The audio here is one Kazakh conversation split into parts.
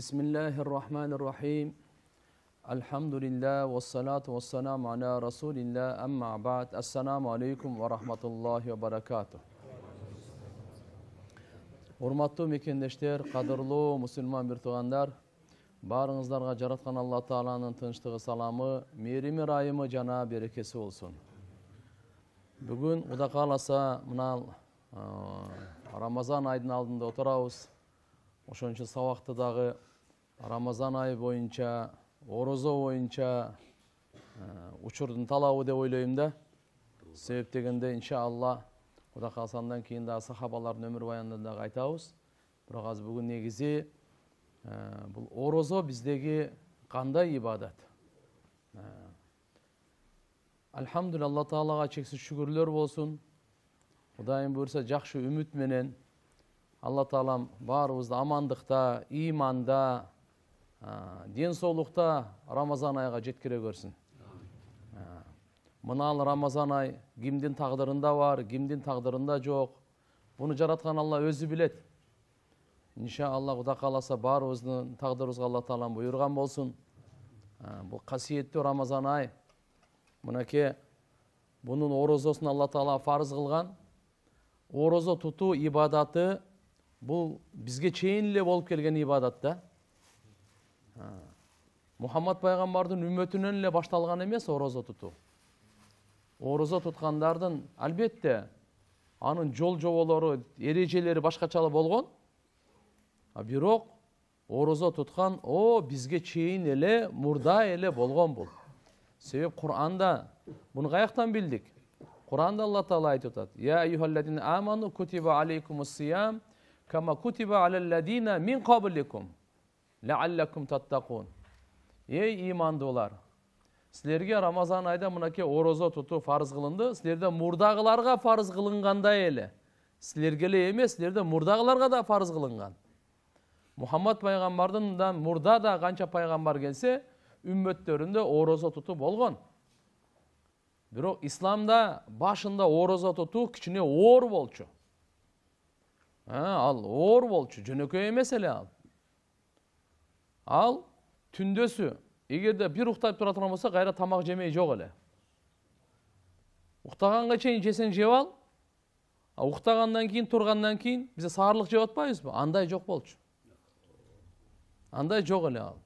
بسم الله الرحمن الرحيم الحمد لله والصلاة والسلام على رسول الله أما بعد السلام عليكم ورحمة الله وبركاته Урматтуу мекендештер, кадырлуу мусулман биртугандар, баарыңыздарга жараткан Алла Тааланын тынчтыгы, саламы, мээрими ырайымы жана берекеси болсун. Бүгүн Кудай кааласа, мына Рамазан айдын алдында отурабыз. ошон үчүн сабакты дагы рамазан айы боюнча орозо боюнча э, учурдун талабы деп ойлойм да себеп дегенде иншаалла кудай кааласа андан кийин дагы сахабалардын өмүр баяндарын дагы айтабыз бирок азыр бүгүн негизи э, бул орозо биздеги кандай ибадат э, альхамдулилля алла таалага чексиз шүгүрлөр болсун кудайым буюрса жакшы үмүт менен алла тағалам барымызды амандықта иманда ә, денсаулықта рамазан айға жеткіре көрсін ә, мынал рамазан ай кімдің тағдырында бар кімдің тағдырында жоқ бұны жаратқан алла өзі білет иншалла құда қаласа барымыздың тағдырымызға алла тағалам бұйырған болсын ә, бұл қасиетті рамазан ай мінеке бұның оразасын алла тағала фарз қылған ораза тұту ибадаты бұл бізге чейінле болып келген ибадат да мұхаммад пайғамбардың үмметінен эле башталған емес орозо тутуу орозо туткандардын албетте анын жол жоболору эрежелери башкача болгон а бирок ораза тұтқан о бізге чейин эле мурда эле болгон бул себеп куранда бұны каяктан билдик куранда алла таала айтып атат كما كتب على الذين من قبلكم لعلكم تتقون ey имандылар рамазан айда мынакей орозо тутуу фарыз кылынды силерде мурдагыларга фарыз кылынгандай эле силерге эле емес сіздерде мурдагыларга да фарыз кылынган мухаммад пайгамбардындан мурда да канча пайгамбар келсе үммөттөрүндө ораза тутуу болгон бирок исламда башында орозо тутуу кичине оор болчу ал оор болчу жөнөкөй эмес эле ал ал түндөсү эгерде бир уктап тура турган болсо кайра тамак жемей жок эле уктаганга чейин жесең жеп ал уктагандан кийин тургандан кийин биз саарлык жеп атпайбызбы андай жок болчу андай жок эле ал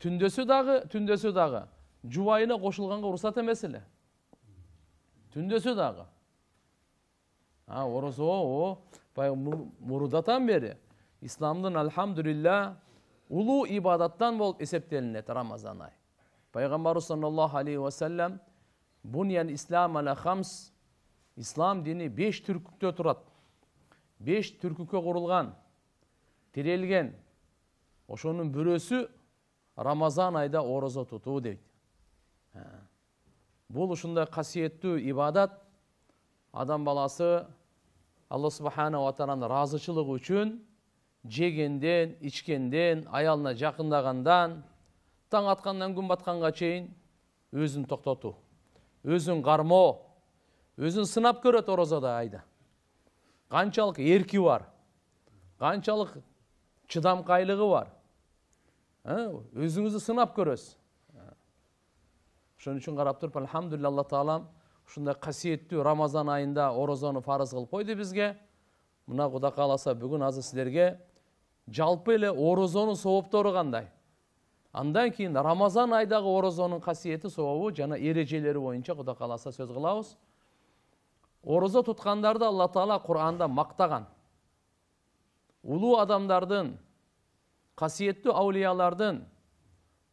түндөсү дагы түндөсү дагы жубайына кошулганга уруксат эмес эле түндөсү дагы а орозо мурдатан бері исламдың альхамдулилля улуу ибадаттан болуп эсептелинет рамазан ай пайгамбарыбыз саллаллаху алейхи вассалам буньян ислам әлі хамс ислам дини беш түркүктө турат беш түркүккө құрылған тирелген ошонун бирөөсү рамазан айда орозо тутуу дейді бұл ушундай қасиетті ибадат адам баласы алла субханала тағаланың разышылығы үшін жегенден ішкенден аялына жақындағандан таң атқаннан күн батқанға шейін өзін тоқтату өзін қармо өзін сынап көреді оразада айда қаншалық еркі бар чыдам шыдамқайлығы бар өзіңізді сынап көресіз ошон үчүн карап туруп альхамдулилля алла таалам ушундай қасиетті рамазан айында орозону фарыз кылып койду бізге. мына кудай қаласа бүгін азыр силерге жалпы эле орозонун соғып кандай андан кейін рамазан айдағы орозонун қасиеті сообу жана ережелері боюнча кудай қаласа сөз қылауыз. орозо тұтқандарды алла таала куранда мактаган улуу адамдардын касиеттүү аулиялардын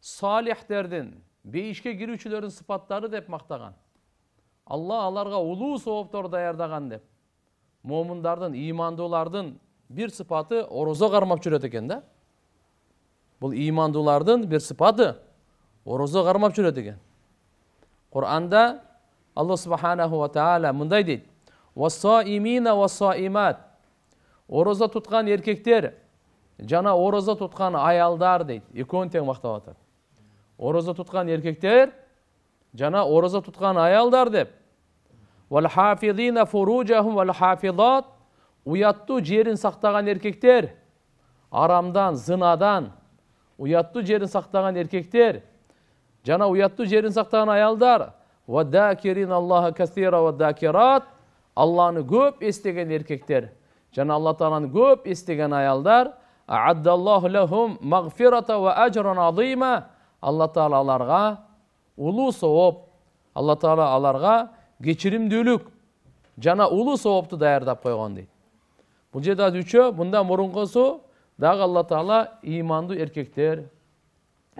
салихтердин бейишке кирүүчүлөрдүн сыпаттары деп мақтаған алла аларға улуу соопторду даярдаган деп момундардын ыймандуулардын бир сыпаты орозо кармап жүрөт экен да бул ыймандуулардын бир сыпаты орозо кармап жүрөт экен куранда алла субханаху тааля мындай дейт вассаимина вассаимат орозо туткан эркектер жана орозо туткан аялдар дейт экөөнү тең мактап атат орозо туткан эркектер жана ораза туткан аялдар деп хафизат уяттуу жерин сақтаған еркектер» арамдан зынадан уяттуу жерін сақтаған еркектер» жана уяттуу жерін сақтаған аялдар алланы көп эстеген еркектер, жана алла тааланы көп естеген аялдар алла таала улуу сооп алла таала аларга кечиримдүүлүк жана улуу соопту даярдап койгон дейт бул жерде азыр үчөө мындан мурункусу дагы алла таала ыймандуу эркектер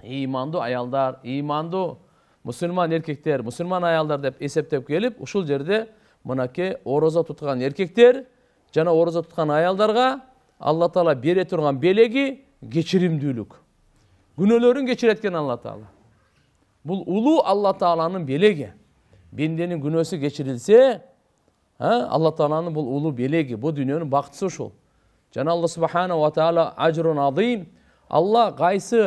ыймандуу аялдар ыймандуу мусулман эркектер мусулман аялдар деп эсептеп келип ушул жерде мынакей орозо туткан эркектер жана ороза туткан аялдарга алла таала бере турган белеги кечиримдүүлүк күнөөлөрүн кечирет экен алла таала бұл ұлы алла тағаланың белегі пенденің күнәсі кешірілсе ә, алла тағаланың бұл ұлы белегі бұл дүниенің бақытысы шул жаңа алла субханала тағала ажрун адим алла қайсы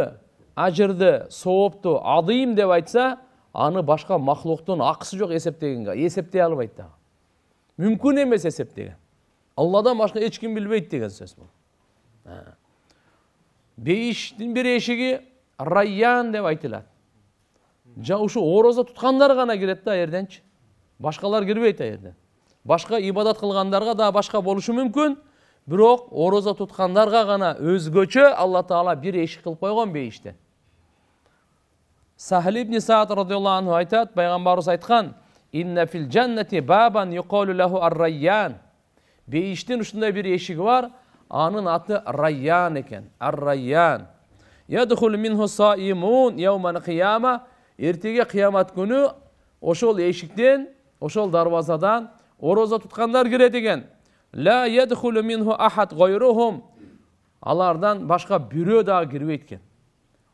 ажырды соопты адим деп айтса аны башқа мақлуқтың ақысы жоқ есептегенге есептей албайды дагы мүмкін емес есептеген алладан башқа ешкім білбейді деген сөз бұл бейіштің бір ешігі райян деп айтылады жа ушу ороза туткандар гана кирет да аерденчи башкалар кирбейт аерден башка ибадат кылгандарга да башка болушу мүмкүн бирок ороза туткандарга гана өзгөчө алла таала бир эшик кылып койгон бейишти сахли ибн саад разиаллаху анху айтат пайгамбарыбыз айткан инна фил жаннати бабан юколу лаху ар райян бейиштин ушундай бир эшиги бар анын аты райян экен ар райян ертеге қиямат күні ошол ешіктен ошол дарбазадан ороза тұтқандар кіреді екен алардан башқа біреу дағы кірбейді екен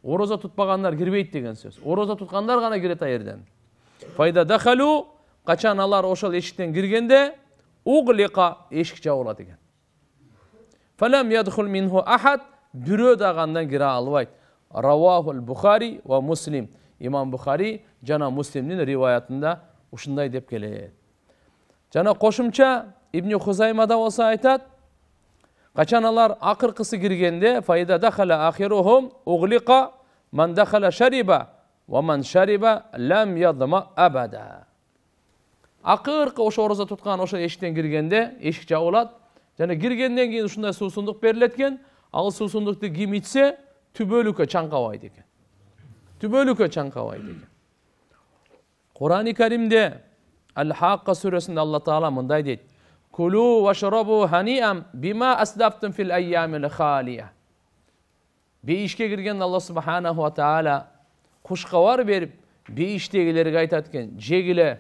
ороза тұтпағандар кірбейді деген сөз ороза тұтқандар ғана кіреді аерден пайда дахалу қачан алар ошол ешіктен кіргенде уғлиқа ешік жабылады екен фалам ядхул минху ахад біреу дағы андан кіре албайды рауахул бухари ва муслим имам Бұхари, жана муслимдин риваятында ушундай деп келет жана кошумча ибн хузаймада болсо айтат качан алар акыркысы киргенде фаида дахала ахирухум углика ман дахала шариба ва ман шариба лам ядма абада акыркы ошо орозо туткан ошо эшиктен киргенде эшик жабылат жана киргенден кийин ушундай суусундук берилет экен ал суусундукту ким ичсе түбөлүккө чаңкабайт экен түбөлүккө чаңкабайт куран курани каримде ал хаққа сүрөсүндө алла таала мындай дейт кулу вашрабу ханиам бима асдафтум фил айямил халия бейишке кирген алла субханаху тааля кушкабар берип бейиштегилерге айтат экен жегиле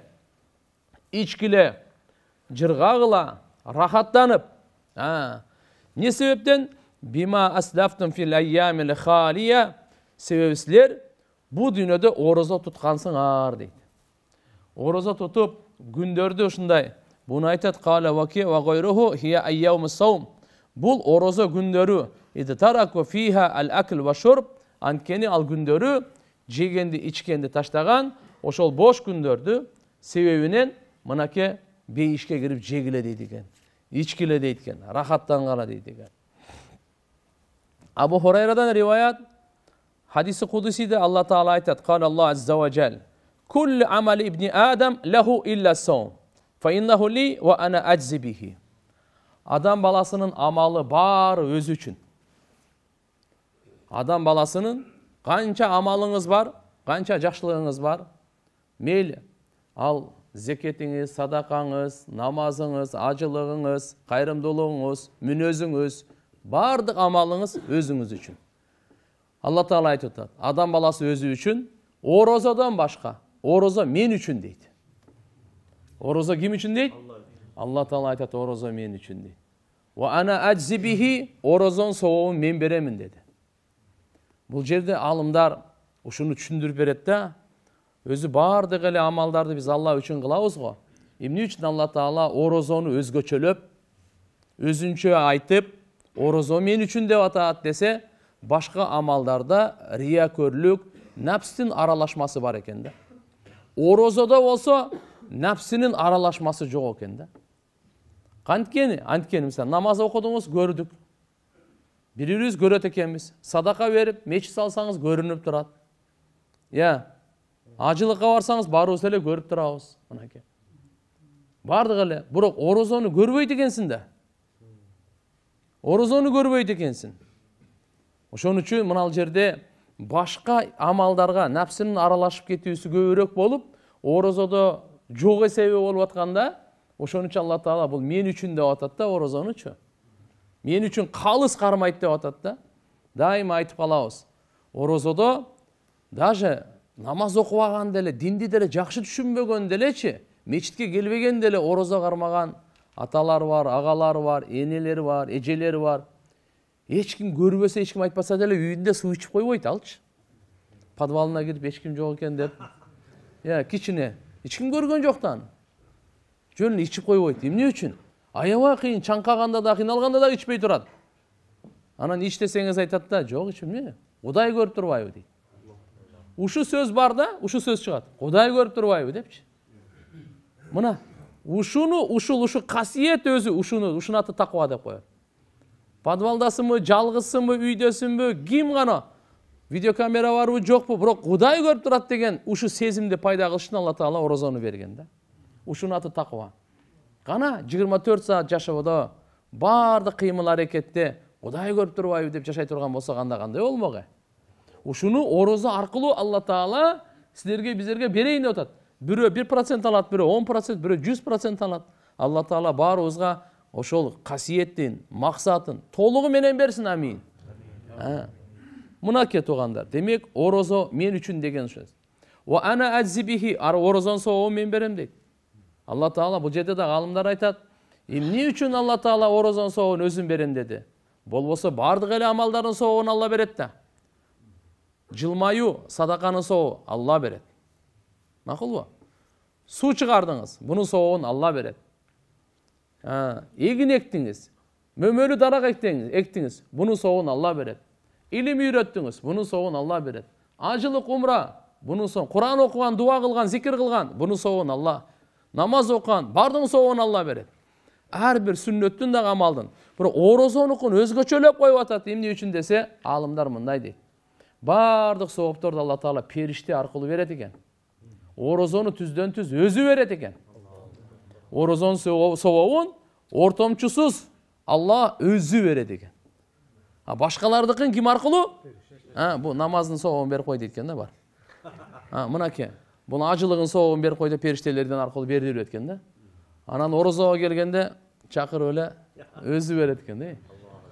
ичкиле жыргагыла рахаттанып эмне себептен бима асдафтум фил айямил халия себеби силер бұл дүниеде ораза тұтқансыңар дейді ораза тұтып күндерді ушундай буну айтат қала ваки ва хия саум бұл ораза күндері идтараку фиха ал акл ва анткени ал күндөрү жегенди ичкенди таштаган ошол бош күндөрдү себебинен мынакей бейишке кирип жегиле дейт экен ичкиле дейт экен рахаттангыла дейт экен абу хурайрадан риwayat Хадисі құдысы де Алла Таала айтады, қан Алла Азза ва Жәл, күл амали ибни Адам ләху илля сау, фа иннаху ли ва ана аджзи бихи. Адам баласының амалы бар өз үшін. Адам баласының қанча амалыңыз бар, қанча жақшылығыңыз бар, мейлі, ал зекетіңіз, садақаңыз, намазыңыз, ажылығыңыз, қайрымдылығыңыз, мүнөзіңіз, бардық амалыңыз өзіңіз үшін алла Таала айтып отырады адам баласы өзі үшін оразадан басқа ораза мен үшін дейді ораза кім үшін дейді алла Таала айтады ораза мен үшін дейді ана бихи, оразаның сауабын мен беремін деді бұл жерде алымдар ұшыны түсіндіріп береді да өзі бардық эле амалдарды біз алла үшін кылабыз го эмне үшін алла таала орозону өзгөчөлөп өзүнчө айтып орозо мен үшін деп атады десе башқа амалдарда риякөрлік нәпстің аралашмасы бар екен да оразада болса нәпсінің аралашмасы жоқ екен да қанткені анткені мысалы намаз оқыдыңыз көрдік Біріңіз көреді екенбіз садақа беріп мешіт салсаңыз көрініп тұрады иә ажылыққа барсаңыз барыбыз эле көріп тұрабыз мынакей баардыгы эле бирок орозону көрбөйт экенсиң да орозону ошон үчүн мына жерде башка амалдарга нәпсинин аралашып кетүүсү көбүрөөк болуп орозодо жок эсеби болуп атканда ошон үчүн алла таала бул мен үчүн деп атат да орозонучу мен үчүн калыс кармайт деп атат да дайыма айтып калабыз орозодо даже намаз окубаган деле динди деле жакшы түшүнбөгөн делечи мечитке келбеген деле орозо кармаган аталар бар агалар бар энелер бар эжелер бар ешкім эч ешкім айтпаса деле үйүндө суу ичип койбойт алчы подвалына кирип эч ким жок экен деп иә кичине ким көргөн жок да аны жөн эле ичип койбойт эмне үчүн аябай кыйын чаңкаганда да кыйналганда дагы ичпей турат анан ич десеңиз айтат да жок ич эмне кудай көрүп турбайбы дейт ушу сөз бар да ушу сөз чыгат кудай көрүп турбайбы депчи мына ушуну ушул ушу касиет өзү ушуну ушунун аты таква деп коет подвалдасыңбы жалғызсыңбы үйдесіңбі ким гана видеокамера барбы жокпу бирок кудай көріп турат деген ушу сезимди пайда кылыш үчүн алла таала орозону берген да ушунун аты Қана 24 жыйырма төрт саат жашоодо баардык кыймыл аракетте кудай көрүп турбайбы деп жашай тұрған болса анда кандай болмок э ушуну орозо аркылуу алла таала силерге биздерге берейін деп атат бирөө бир процент алат бирөө он процент бирөө жүз процент алат алла таала баарыбызга ошол касиетин максатын толугу менен берсин амин мұнаке ә, кет демек орозо мен үчүн деген сөз ана ар орозонун сообун мен берем дейт алла таала бул жерде да ғалымдар айтат эмне үчүн алла таала орозонун сообун өзүм берем деди болбосо баардык эле амалдардын сообун алла берет да жылмаюу садаканын сообу алла берет макулбу суу чыгардыңыз бунун сообун алла берет егін ектіңіз мөмөлі дарақ ектіңіз бұны соғын алла береді илім үйреттіңіз бұны соғын алла береді ажылық умра бұны соң құран оқыған дуа қылған зикір қылған бұны соғын алла намаз оқыған бардың соғын алла береді әрбір сүннеттің да амалдың бірақ оразоныкын өзгөчөлөп коюп атат эмне үчүн десе аалымдар мындай дейт баардык соопторду алла таала периште аркылуу берет экен орозону түздөн түз өзү берет экен оразон соғауын ортомчусуз алла өзі береді экен а башкалардыкын ким аркылуу бул намаздын сообун берип дейт экен да бар мынаки бул ажылыгын сообун берип деп периштелерден аркылуу берилип берет экен да анан орозого келгенде чакырып эле өзү берет экен да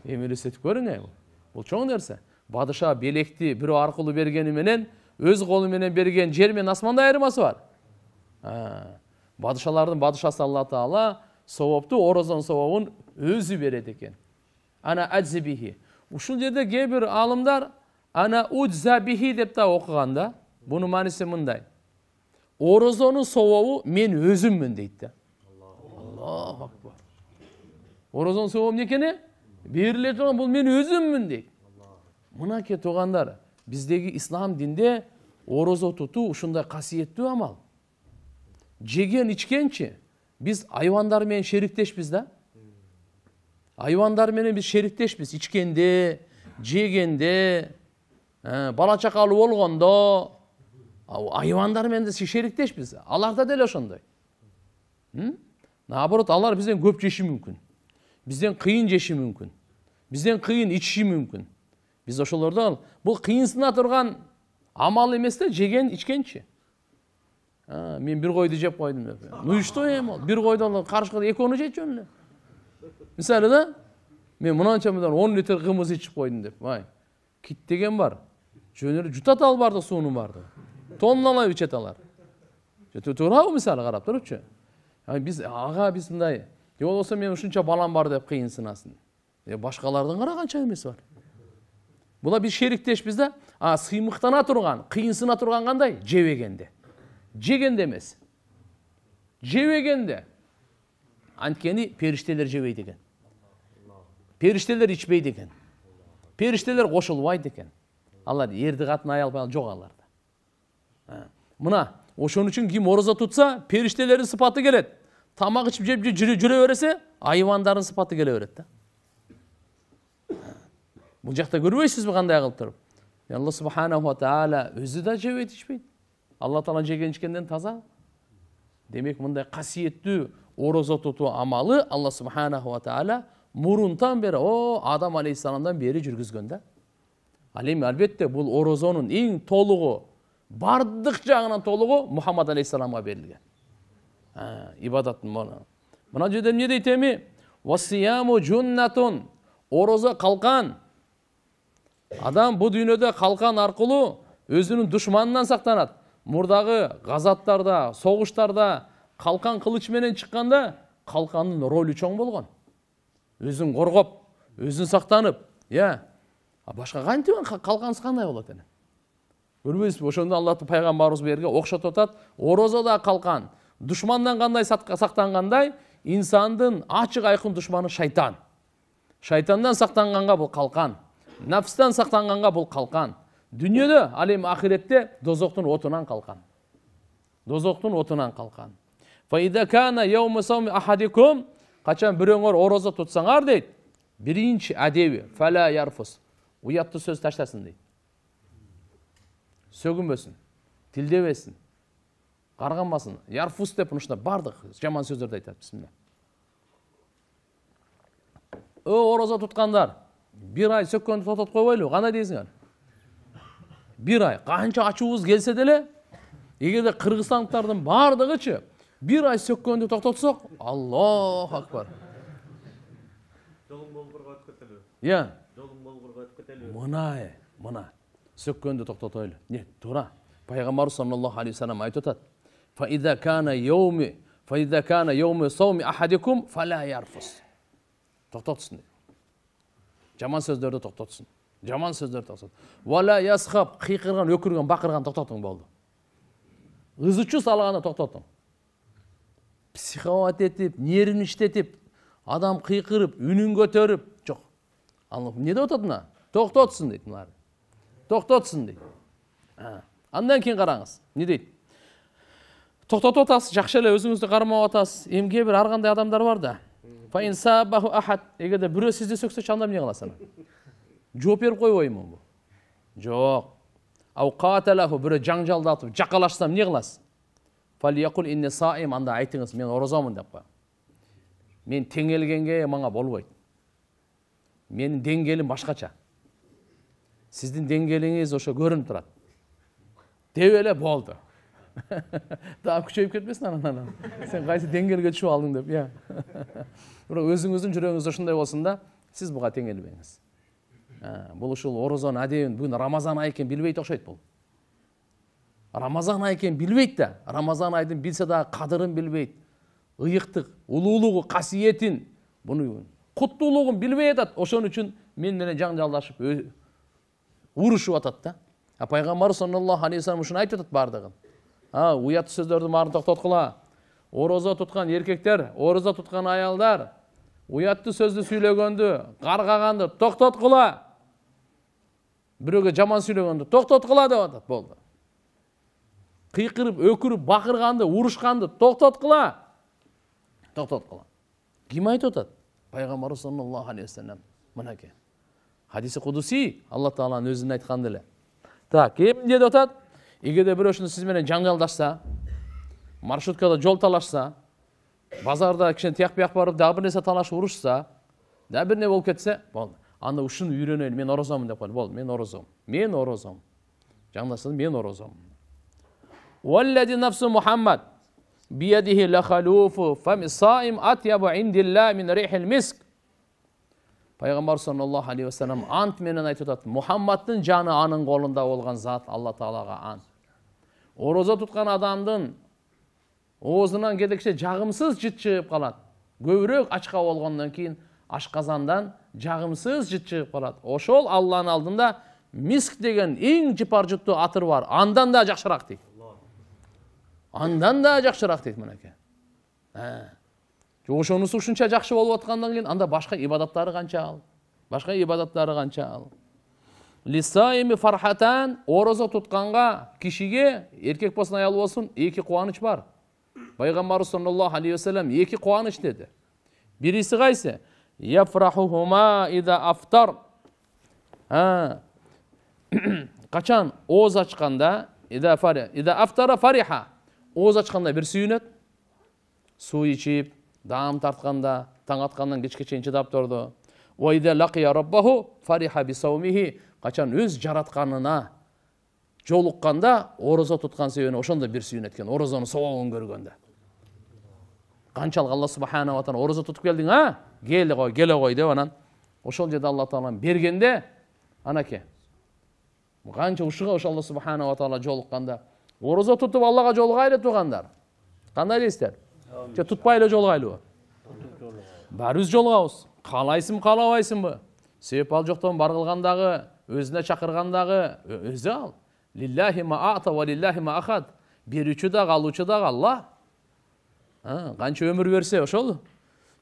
эми элестетип көрүң бул бул чоң нерсе бадыша белекти бирөө аркылуу бергени менен өз колу менен берген жер менен асманда айырмасы бар Бадышалардың падышасы алла Таала сауапты оразаның сауабын өзі береді екен ана әдзибихи ушул жерде кээ бир аалымдар ана удзабихи деп та оқығанда, бұны бунун мааниси мындай орозонун мен өзүммүн дейт да аллаху акбар орозонун сообу экени бериле турган бул мен өзүммүн дейт мынакей туугандар біздегі ислам динде орозо тутуу ушундай қасиетті амал жеген ичкенчи Біз айбандар менен шериктешпиз да айбандар менен биз шериктешпиз ичкенде жегенде бала чакалуу болгондо айбандар менен да шериктешпиз аларда деле ошондой наоборот алар бизден көп жеши мүмкін. Бізден кыйын жеши мүмкін. бизден кыйын ичиши мүмкін. биз ошолордо бул кыйынсына тұрған амал эмес да жеген ичкенчи мен бір қойды жеп қойдым деп ну и что ем ол бір қойдан қарышқа оны жейді жөн мысалы да мен мынаншамыдан он литр қымыз ішіп қойдым деп кит деген бар жөнел жұтат ал барды суыны барды тонналап ішеді алар туурабы мисалы карап тұрыпшы біз аға біз мындай же болбосо мен ушунча балам бар деп сынасын е башкалардын қара қанша эмеси бар бұлар біз шериктешпиз да а сыймықтана тұрған кыйынсына турган кандай жебегенде жегенде емес де. анткени періштелер жебейді екен періштелер ішпейді екен періштелер қошылбайды екен алар ерді қатын аялбай жоқ аларда мына ошон үчүн ким орозо тұтса, периштелердин сыпаты келет тамак ичип жеп жүрө берсе айбандардын сыпаты келе берет да жақта жакта көрбөйсүзбү кандай кылып туруп алла субханала өзү да жебейт ичпейт алла жеген ішкеннен таза демек мындай қасиетті ораза тұту амалы алла субханала тағала мұрынтан бері о адам алейхисаламдан бері жүргізген да ал эми әлбетте бұл орозонун ең толугу бардық жагынан толугу мухаммад алейхисаламга берілген ибадаттың мына мына жерде эмне дейт эми жуннатун орозо калкан адам бұл дүниеде калкан арқылы өзүнүн душманынан сактанат мұрдағы ғазаттарда соғыштарда қалқан қылычменен шыққанда қалқанның рөлі чоң болған өзін қорғап өзін сақтанып иә башқа кантип қалқансыз қандай болады ана көрбөйсүзбү ошондо аллатын пайгамбарыбыз берген окшотуп атат орозода қалқан душмандан қандай сақтанғандай инсандын ачык айкын душманы шайтан шайтандан сактанганга бул қалқан нафстан сақтанғанға бұл қалқан дүниеде ал эми ахиретте дозоктун отунан калган дозоктун отунан калган качан бирөөңөр орозо тутсаңар дейт биринчи адеби фала ярфус уяттуу сөз таштасын дейт сөгүнбөсүн тилдебесин карганбасын ярфус деп мына ушундай баардык жаман сөздөрдү айтат бисмилла о орозо туткандар бир ай сөккөндү токтотуп койбойлубу кандай дейсиңер бір ай қанша ачуубуз келсе деле егер де қырғызстандықтардың бир бір ай сөккөндү тоқтатсақ аллаху акбар жолың иә мына мына тоқтатайлы не тура пайғамбарымыз саллаллаху алейхи вассалам айтып жатады жаман сөздерді тоқтатсын жаман сөздерді тастады уәлә ясхаб қиқырған өкірген бақырған тоқтатың болды ызы чу салғаны тоқтатың психовать етіп нервін іштетіп адам қиқырып үнін көтеріп жоқ ал не деп жатады мына тоқтатсын дейді мыналар тоқтатсын дейді андан кейін қараңыз не дейді тоқтатып жатасыз жақсы эле өзіңізді қармап атасыз кээ бир ар кандай адамдар бар да егерде біреу сізді сөксе анда эмне кыласыз анан жоп беріп қой ойыма бұл жоқ ауқаталаху біреу жаңжалдатып жақалашсам не қыласыз анда айтыңыз мен оразамын деп қой мен теңелгенге маңа болмайды менің деңгейім башқача сіздің деңгейіңіз ошо көрініп тұрады деп эле болды дагы күшейіп кетпесин анан анан сен кайсы деңгээлге түшүп алдың деп иә бірақ өзіңіздің жүрегіңіз осындай болсун да сиз буга теңелбеңиз Э, бұл ушул орозонун адебин бүгүн рамазан айы экенин билбейт окшойт бул рамазан ай экенин билбейт да рамазан айдын билсе дагы кадырын билбейт ыйыктык улуулугу касиетин буну куттуулугун билбей атат ошон үчүн мен менен жаңжалдашып урушуп атат да а пайгамбарыбыз саллаллаху алейхи вассалам ушуну айтып атат баардыгын а уяттуу сөздөрдүн баарын токтоткула орозо туткан эркектер орозо туткан аялдар уяттуу сөздү сүйлөгөндү каргаганды токтоткула біреуге жаман сөйлегенді тоқтатқыла деп жатады болды қиқырып өкіріп бақырғанды ұрышқанды тоқтатқыла тоқтатқыла кім айтып жатады пайғамбарымыз саллаллаху алейхи уассалам мінекей хадисі құдуси алла тағаланың өзінің айтқан ділі так кім деп жатады егерде біреу сізменен жанжалдасса маршруткада жол талашса базарда кішкене тияқ пияқ барып дагы бир нерсе талашып урушса дагы бир болып кетсе болды анда үшін үйрөнөлү мен орозомун деп қойды болду мен оразамын мен орозом жаңдашым мен орозом пайғамбар саллаллаху алейхи уассалам ант менен айтып атат мұхаммадтың жаны аның қолында болған зат алла тағалаға ант ораза тұтқан адамдың оозунан кедекше жағымсыз жыт шығып қалады көбірек ачқа болғаннан кейін ашқазандан жағымсыз жыт шығып қалады ошол алланын алдында миск деген ең жыпар жұтты атыр бар андан да жақсырақ дейді андан да жақсырақ дейді мінекей ошонусу ушунча жакшы болуп аткандан кийин анда башка ибадаттары ал башка ибадаттары ал лисаими фархатан орозо тутканга кишиге эркек болсун аял болсун эки кубаныч бар пайгамбарыбыз саллаллаху алейхи вассалам эки кубаныч деди бириси кайсы афтар қачан ооз ачқанда ида афтара фариха ооз ачқанда бір сүйінеді су ішіп дам тартқанда таң атқаннан кешке шейін фариха бисаумихи, қачан өз жаратканына жолыққанда ораза тұтқан себебінен ошондо бір сүйінеді екен оразаның сауабын көргенде қаншалық алла субхана тағала ораза тұтып келдің а келе ғой келе ғой деп анан ошол жерде алла таала бергенде анаке канча ушуга ошо алла субханала таала жолукканда орозо тутуп аллага жолугайлы туугандар кандай дейсиздер же тутпай эле жолугайлыбы баарыбыз жолугабыз каалайсыңбы каалабайсыңбы себеп ал жоктон бар кылган дагы өзүнө чакырган дагы өзү ал лиллахи ма ата ва лиллахи ма ахад берүүчү дагы алуучу дагы алла канча өмүр берсе ошол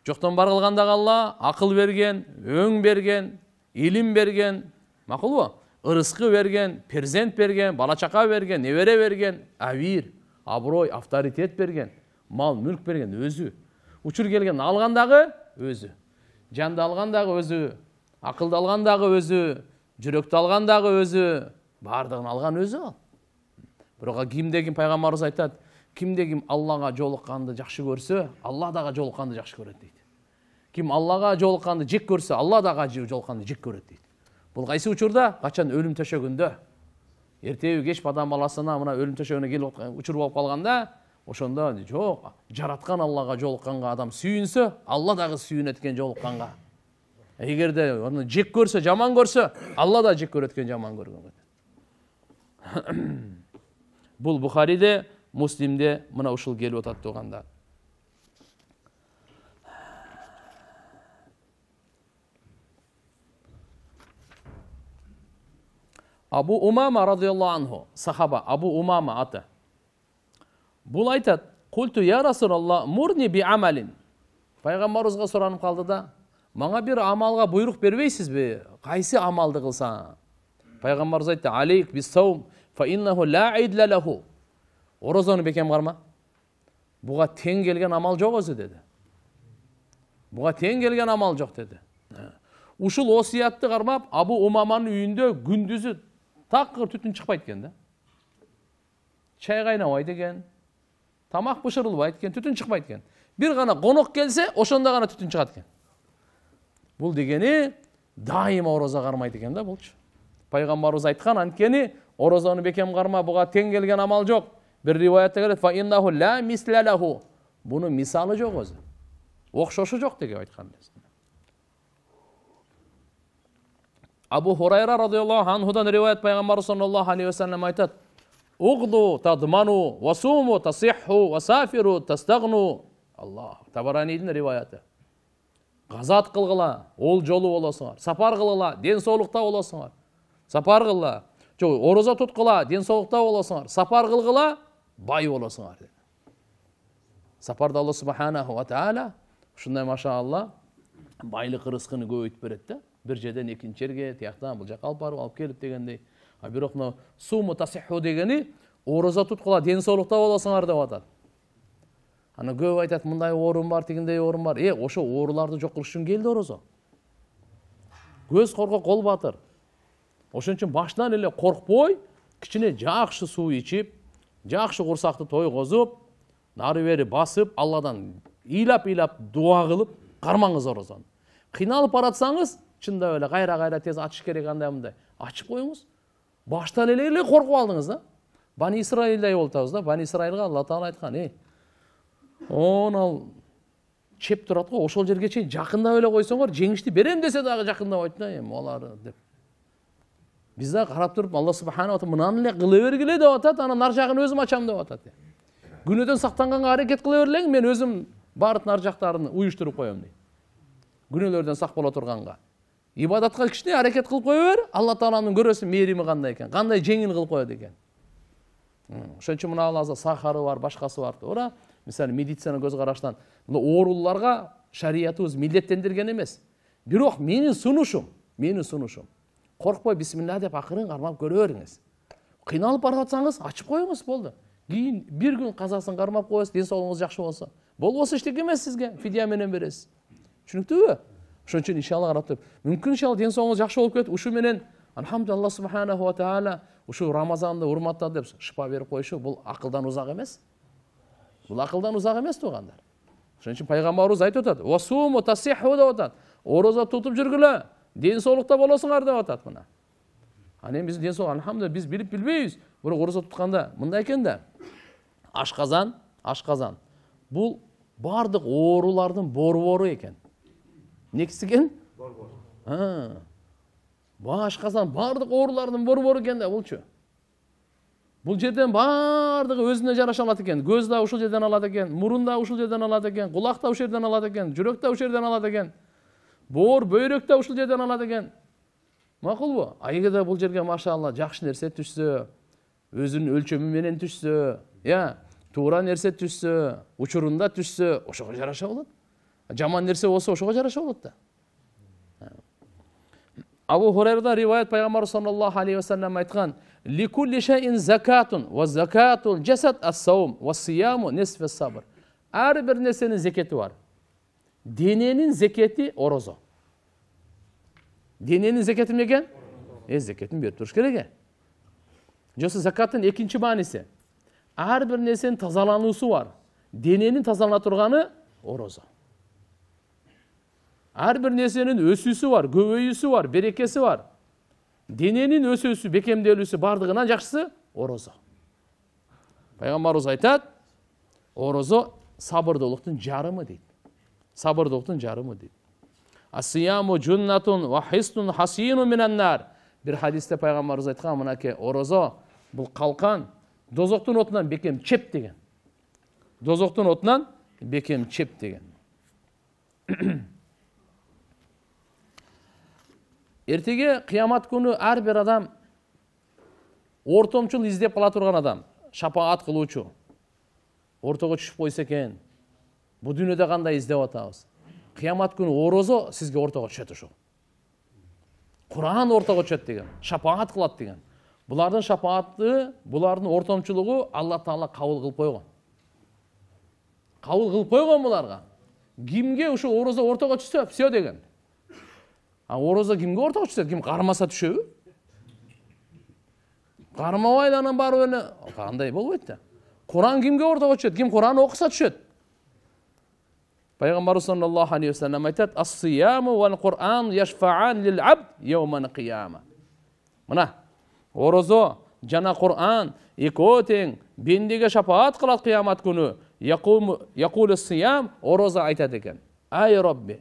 жоқтан бар алла ақыл берген өң берген илім берген мақұл ба ырысқы берген перзент берген бала берген невере берген әвир абырой авторитет берген мал мүлк берген өзі учур келген алғандағы өзі жанды алғандағы өзі ақылды алғандағы өзі жүректі алғандағы өзі бардығын алған өзі ал бірақ кимдеген пайғамбарымыз айтады кімде кім аллаға жолыққанды жақсы көрсе алла даға жолыққанды жақсы көреді дейді кім аллаға жолыққанды жек көрсе алла дағы жолыққанды жек көреді дейді бұл қайсы учурда қашан өлім төшөгүндө эртеби кеш адам баласына мына өлім төшөгүнө келип учур болуп калганда ошондо жок жараткан аллага жолукканга адам сүйүнсө алла дагы сүйүнөт экен жолукканга эгерде аны жек көрсө жаман көрсө алла да жек көрөт экен жаман көргөнгө бул бухариде муслимде мына ушул келип атат туугандар абу умама разиаллаху анху сахаба абу умама аты бұл айтады Құлту, я расулалла мурни би амалин пайғамбарымызға сұранып қалды да маңа бір амалға бұйрық бермейсіз бе қайсы амалды қылсам пайғамбарымыз айтты алейк бисаум фа иннаху ла лаху оразаны бекем қарма бұға тең келген амал жоқ өзі деді бұға тең келген амал жоқ деді ушул осиятты қармап абу умаманың үйінде күндізі тақыр түтін шықпайды екен да шай қайнабайды екен тамақ пышырылбайды екен түтін шықпайды екен бір ғана қонақ келсе ошонда ғана түтін шығады екен бұл дегені дайыма ораза қармайды екен да бұлчы пайғамбарымыз айтқан анткени оразаны бекем қарма бұға тең келген амал жоқ Bir rivoyatda keladi fa innahu la misla lahu. Buni misoli yo'q o'zi. O'xshashi yo'q deb aytganmiz. Abu Hurayra radhiyallohu anhudan rivoyat payg'ambar sollallohu alayhi vasallam aytadi: "Ughdu tadmanu va sumu tasihhu va safiru tastaghnu." Allah Tabaranining rivoyati. G'azat qilg'ila, o'l jolu olasizlar, safar qilg'ila, densoqlikda olasizlar. Safar qilg'ila, ro'za tutqila, densoqlikda olasizlar, safar qilg'ila, бай боласыңар деді сапарда алла субханаху тағала ушундай машалла байлық рызқыны көбейтіп береді да бір жерден екінші жерге тияқтан бұл жаққа алып барып алып келіп дегендей а бирок мынау суму тасиху дегені ораза туткула денсаулықта соолукта деп атат ана көп айтады мындай орын бар тигиндей орын бар е ошо ооруларды жок кылыш үчүн келди орозо көз коркок кол батыр ошон үчүн башынан эле коркпой кичине жакшы суу ичип жақсы құрсақты тойгозуп нары бері басып алладан илап илап дуа қылып қармаңыз оразаны қиналып бара жатсаңыз шындап эле кайра кайра тез ачыш керек андай мындай ачып коюңуз баштан эле эле коркуп алдыңыз да бани исраилдей болуп атабыз да бани исраилга алла таала айткан эй ал чеп турат го ошол жерге чейин жакындап эле койсоңор жеңишти берем десе дагы жакындабайт да эми алар деп биз да карап туруп алла субханала таала мынаны эле кыла бергіле деп атат ана ар жагын өзүм ачам деп атат күнөөдөн сактанганга аракет кыла берлең мен өзім баардын ар жактарын уюштуруп коем дейт күнөөлөрдөн сак боло турганга ибадатка кичине аракет кылып кое бер алла тағаланың көрөсүң мейірімі қандай екен қандай жеңіл кылып қояды екен ошон үчүн мына азыр сахары бар башкасы бар туура мисалы медицина көз караштан ооруларга шариятыбыз милдеттендирген эмес бирок менин сунушум менин сунушум қорықпай бисмилля деп ақырын қармап көре беріңіз қиналып бара жатсаңыз ашып қойыңыз болды кейін бір күн қазасын қармап қоясыз денсаулығыңыз жақсы болса болбоса ештеңе емес сізге фидияменен бересіз түсінікті бе ошон үчүн иншалла карап туруп мүмкүн иншалла ден жакшы болуп кетип ушу менен алхамдулла алла субханаа тааля ушул рамазанды урматтады деп шыпа берип коюшу бул акылдан узак эмес бул акылдан узак эмес туугандар ошон үчүн пайгамбарыбыз айтып атат деп атат орозо тутуп жүргүлө денсаулықта боласыңдар деп атады мына ал эми биздин денсаулық альхамдулилля біз біліп билбейбиз бирок ораза тутканда мындай екен да ашқазан ашқазан бұл барлық оорулардын борбору екен несі екен борбор ашказан баардык оорулардын борбору экен да булчу бұл жерден баардыгы өзіне жараша алат экен көз да ушул жерден алады екен мұрын да ушул жерден алады екен құлақ да ушул жерден алады екен жүрек да ушул жерден алады екен боор бөйрөк да ушул жерден алат экен макулбу эгерде бул жерге машалла жакшы нерсе түшсө өзүнүн өлчөмү менен түшсө иә туура нерсе түшсө учурунда түшсө ошого жараша болот жаман нерсе болсо ошого жараша болот да абу хурайрада риваят пайгамбарыбыз саллаллаху алейхи вассалам айткан ликулли шайин закатун ва закатул жасад саум ва сияму сабр ар бир нерсенин зекети бар дененің зекеті орозо. дененің зекеті не Ез зекетін беріп тұрыш керек Жосы закаттың екінші мәнісі әрбір нәрсенің тазаланусы бар дененің тазалана тұрғаны ораза әрбір нәрсенің өсісі бар көбеюсі бар берекесі бар дененің өсісі бекемделісі бардығынан жақсысы орозо пайғамбарымыз айтады орозо сабырдылықтың жарымы дейді сабырдоктун жарымы дейт асияму джуннатун ва хасину минаннар бир хадисте пайгамбарыбыз айткан мынакей орозо бұл қалқан, дозоктун отынан бекем чеп деген дозоктун отынан бекем чеп деген эртеге қиямат күнү әрбір адам ортомчул издеп кала турган адам шапаат кылуучу ортого түшүп койсо экен бұл дүниеде кандай іздеп атабыз қиямат күні орозо сізге ортаға түшөт ошол құран ортаға түшөт деген шапаат кылат деген бұлардың шапааты бұлардың ортамшылығы алла таала қабыл кылып қойған қабыл кылып қойған буларга кімге ошо орозо ортаға түшсө все деген а орозо кімге ортаға түшөт кім қармаса түшөбү кармабайды анан барып эле қандай болбойт да құран кімге ортаға түшөт ким куран оқыса түшөт пайғамбарымыз саллаллаху алейхи уассалам айтады ассияму уал құран яшфаан лил абд яуман қияма мына ораза жаңа құран екеуі тең пендеге шапағат қылады қиямат күні якулу сиям ораза айтады екен әй робби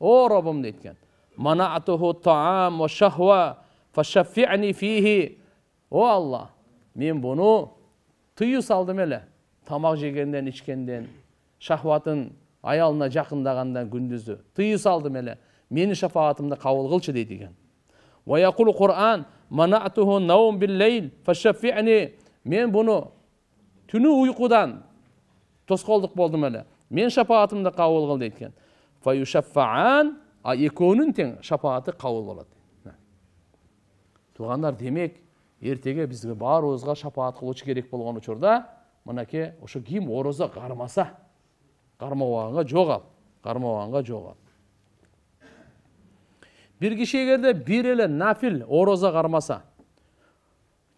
о роббым дейді екен манатуху таам уа шахва фашафиани фихи о алла мен бұны тыю салдым әлі тамақ жегенден ішкенден шахватын аялына жақындағанда күндізді тыйы салды меле мені шапағатымды қабыл қылшы дейді екен уаякул құран манатуху наум мен бұны түні ұйқыдан тосқолдық болдым әлі мен шапағатымды қабыл қыл дейді екен фаюшаффаан екеуінің тең шапағаты қабыл болады туғандар демек ертеге бізге барымызға шапағат қылушы керек болған учурда мынакей ошо ким ораза қармаса кармабаганга ал кармабаганга ал бир киши эгерде бир эле нафил ороза кармаса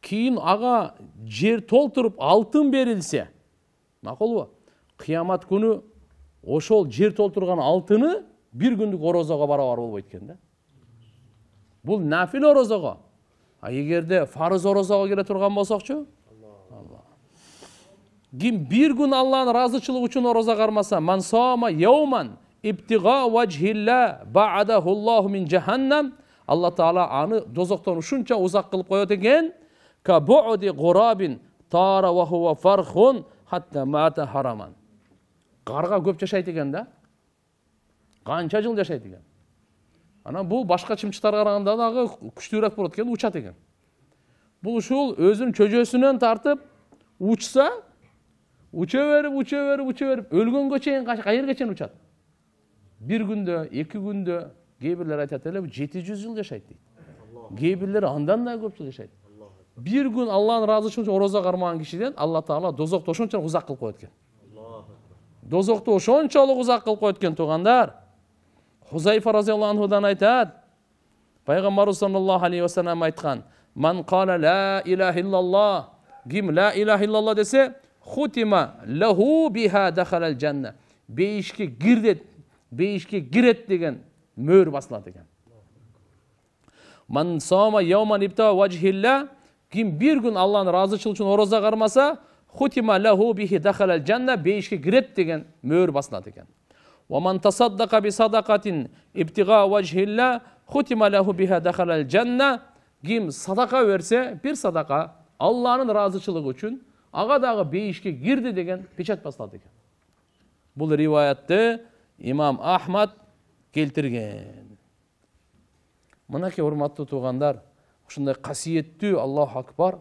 кийин ага жер толтуруп алтын берилсе макулбу кыямат күнү ошол жер толтурган алтыны бир күндүк орозого барабар болбойт экен да бул нафил орозого а эгерде фарыз орозого келе турган болсокчу ким бир күн алланын ыраазычылыгы үчүн ороза кармаса мансома яуман ибтига важхилла баадахуллаху мин жаханнам алла таала аны дозоктон ушунча узак кылып коет экен кабуди гурабин тара вахуа фархун хатта мата хараман карга көп жашайт экен да канча жыл жашайт экен анан бул башка чымчыктарга караганда дагы күчтүүрөөк болот экен учат экен бул ушул өзүнүн чөжөсүнөн тартып учса уча беріп уча беріп уча беріп өлгенге шейін қайерге шейін учады бір күнде екі күнде кейбірлер айтады эле жеті жүз жыл жашайды дейді кейбірлер андан да көп жыл жашайды бір күн алланың разы үшін ораза кармаган кишиден алла таала дозокто ошончолук узак кылып коет экен дозокту ошончолук узак кылып коет экен туугандар хузайфа разиаллаху анхудан айтат пайгамбарыбыз саллаллаху алейхи вассалам айткан ман қала ла илаха иллаллах ким ла илаха иллаллах десе хутима лаху биха дахалал жанна бейішке кіреді бейішке кіреді деген мөр басылады екен ман сома яуман ибта важхилля кім бір күн алланы разышылық үшін ораза қармаса хутима лаху бихи дахалал жанна бейішке кіреді деген мөр басылады екен ومن تصدق بصدقة ابتغاء وجه الله хутима له биха دخل жанна ким садақа берсе бір садақа алланың разышылығы үшін Аға ағадағы бейішке кірді деген печать басылады екен бұл риуаятты имам ахмад келтірген мінекей құрметті туғандар осындай қасиетті аллаху акбар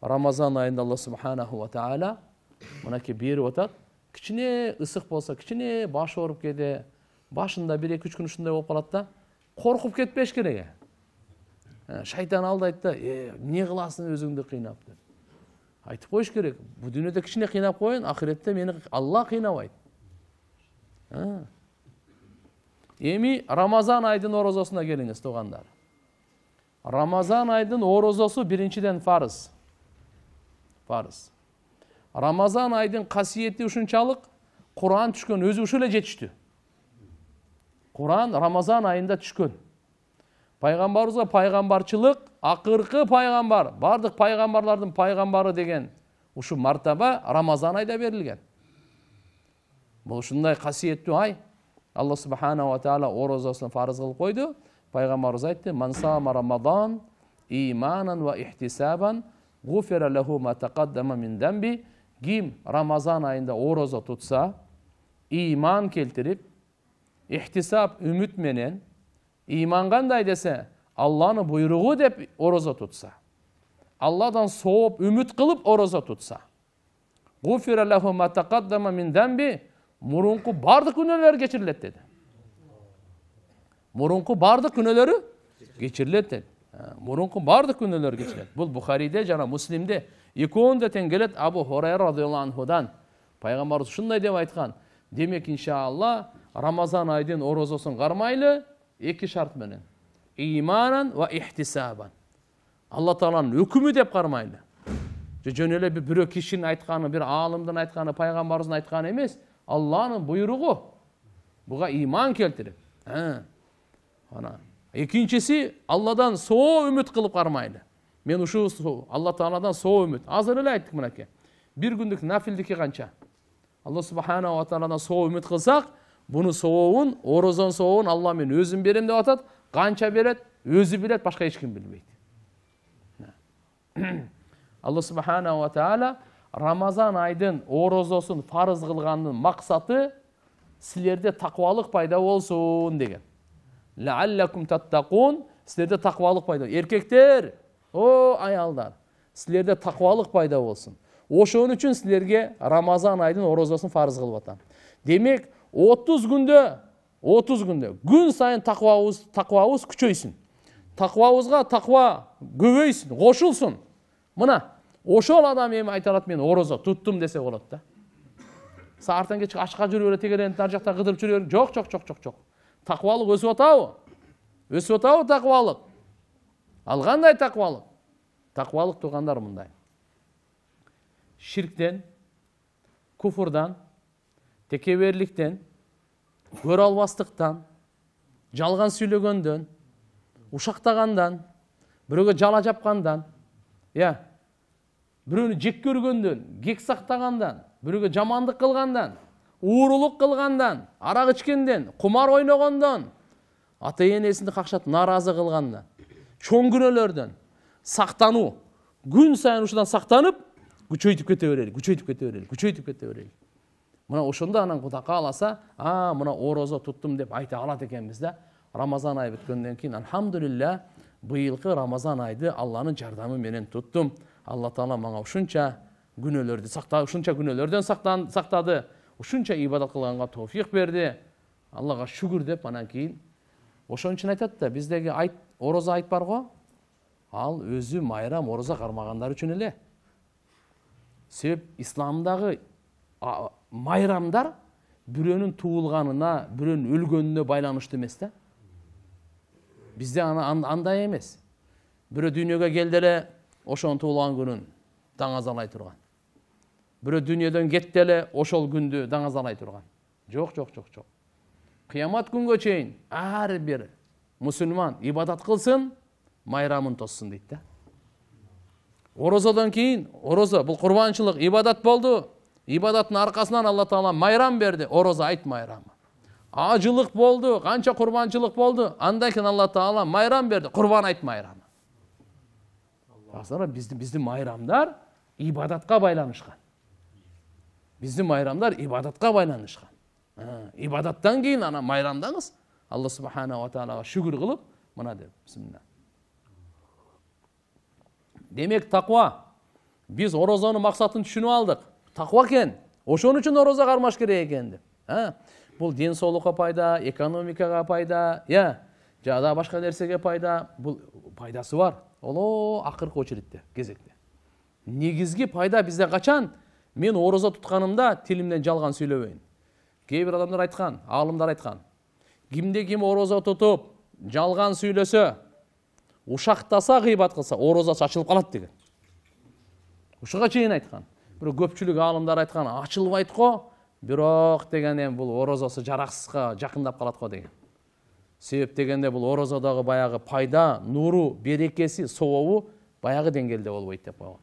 рамазан айында алла субханаху ва тағала мінекей беріп жатады кішкене ысық болса кішкене башы ауырып кейде башында бір екі үш күн ұшындай болып қалады да қорқып кетпеш керек шайтан алдайды да е не қыласың өзіңді қинап деп айтып қойыш керек бұл дүниеде кішкене қинап қояйын ақыретте мені алла қинамайды эми рамазан айдын оразасына келіңіз туугандар рамазан айдын орозосу біріншіден фарыз фарыз рамазан айдың қасиеті ушунчалык құран түшкөн өзі ушул эле құран рамазан айында түшкөн пайғамбарымызға пайғамбаршылық ақырқы пайғамбар барлық пайғамбарлардың пайғамбары деген ұшы мартаба рамазан айда берілген бұл ушундай қасиетті ай алла субханала тағала оразасын фарыз қылып қойды пайғамбарымыз айтты мансама рамадан иманан ва ихтисабан ғуфира ма тақаддама мин рамазан айында ораза тұтса иман келтіріп ихтисап үміт менен иман қандай десе алланың бұйрығы деп ораза тұтса алладан соғып үміт қылып ораза тұтса мұрынғы барлық күнәлері кешіріледі деді мұрынғы барлық күнәлері кешіріледі деді мұрынғы барлық күнәлері кешіріледі бұл бұхариде жана муслимде екеуінде тең келеді абу хурайра радиаллаху анхудан пайғамбарымыз шындай деп айтқан демек иншалла рамазан айдын оразасын қармайлы İki şart benim. İmanen ve ihtisaban. Allah Teala'nın hükmü dep karmayla. Cönele bir bürö kişinin aytkanı, bir alımdan aytkanı, peygamberimizin aytkanı emas. Allah'ın buyruğu. Buga iman keltirip. Ha. İkincisi Allah'dan soo ümit kılıp karmayla. Men uşu Allah Teala'dan soo ümit. Azır ele ayttık Bir günlük nafildiki kança. Allah Subhanahu ve Teala'dan soo ümit kılsak, бұны соғуын оразаның соғуын алла мен өзім беремін деп атады қанша береді өзі біледі басқа ешкім білмейді алла субханала тағала рамазан айдың оразасын Фарыз қылғанның мақсаты сілерде тақуалық пайда болсын деген ләәлләкум таттақун сіздерде тақуалық пайда еркектер о аялдар Сілерде тақуалық пайда болсын ошон үшін сіздерге рамазан айдың оразасын фарыз қылып атам демек 30 күнде 30 күнде күн сайын тақуабыз тақуабыз күчөйсүн тақуабызға тақуа көбейсін қосылсын мына ошол адам эми айта алат мен орозо туттум десе болот да саартан кечке ачка жүрө бере тегеренип ар жакта кыдырып жүрө бере жок жок жок жок жок тақуалык өсүп атабы өсүп атабы такыбалык ал кандай такыбалык такыбалык туугандар мындай ширктен куфурдан текеберліктен көре албастықтан жалған сүйлөгөндөн ушактагандан бирөөгө жала жапкандан иә бирөөнү жек көргөндөн кек сактагандан бирөөгө жамандык кылгандан уурулук кылгандан арак ичкенден кумар ойногондон ата энесин какшатып нааразы кылгандан чоң күнөөлөрдөн сактануу күн сайын ушудан сактанып күчөйтүп кете берелик күчөйтүп кете берели, күчөйтүп кете берели мына ошондо анан кудай кааласа а мына орозо туттум деп айта алат экенбиз да рамазан айы бүткөндөн кийин альхамдулилля быйылкы рамазан айды алланын жардамы менен туттум алла таала мага ушунча күнөөлөрдү сакта ушунча күнөөлөрдөн сактады ушунча ибадат кылганга тоофик берди аллага шүгүр деп анан кийин ошон үчүн айтат да биздеги айт орозо айт барго ал өзү майрам орозо кармагандар үчүн эле себеп исламдагы майрамдар біреунің туылғанына біреунің өлгеніне байланышты емес та бізде андай емес біреу дүниеге келді эле ошонун туулган күнүн даңазалай тұрған турган бирөө дүниеден кетти эле ошол күндү даңазалай тұрған турган жок жок жок жок кыямат күнгө чейин ар бир мусулман ибадат кылсын майрамын тоссын дейт да орозодон кийин орозо бул курбанчылык ибадат болду ибадаттың арқасынан алла тағала майрам берді ораза айт майрамы ажылық болды қанша құрбаншылық болды андан кейін алла тағала майрам берді құрбан айт майрамы біздің біздің майрамдар ибадатқа байланышқан біздің майрамдар ибадатқа байланышқан ибадаттан кейін ана майрамдаңыз алла субханала тағалаға шүкір қылып мына деп демек тақуа біз оразаның мақсатын түсініп алдық тақуа екен ошон үчүн орозо кармаш керек экен деп бул ден соолукка пайда экономикага пайда иә жана дагы башка нерсеге пайда бул пайдасы бар Оло акыркы очередте кезекте негизги пайда бизде качан мен орозо тутканымда тилимден жалган сүйлөбөйүн кээ бир адамдар айткан аалымдар айткан кимде ким орозо тутуп жалган сүйлөсө ушактаса гыйбат кылса орозасы ачылып калат деген ушуга чейин айткан бирок көпчүлүк аалымдар айткан ачылбайт го бирок деген эми бул орозосу жараксызга жакындап калат го деген себеп дегенде бул орозодогу баягы пайда нуру берекеси сообу баягы деңгээлде болбойт деп койгон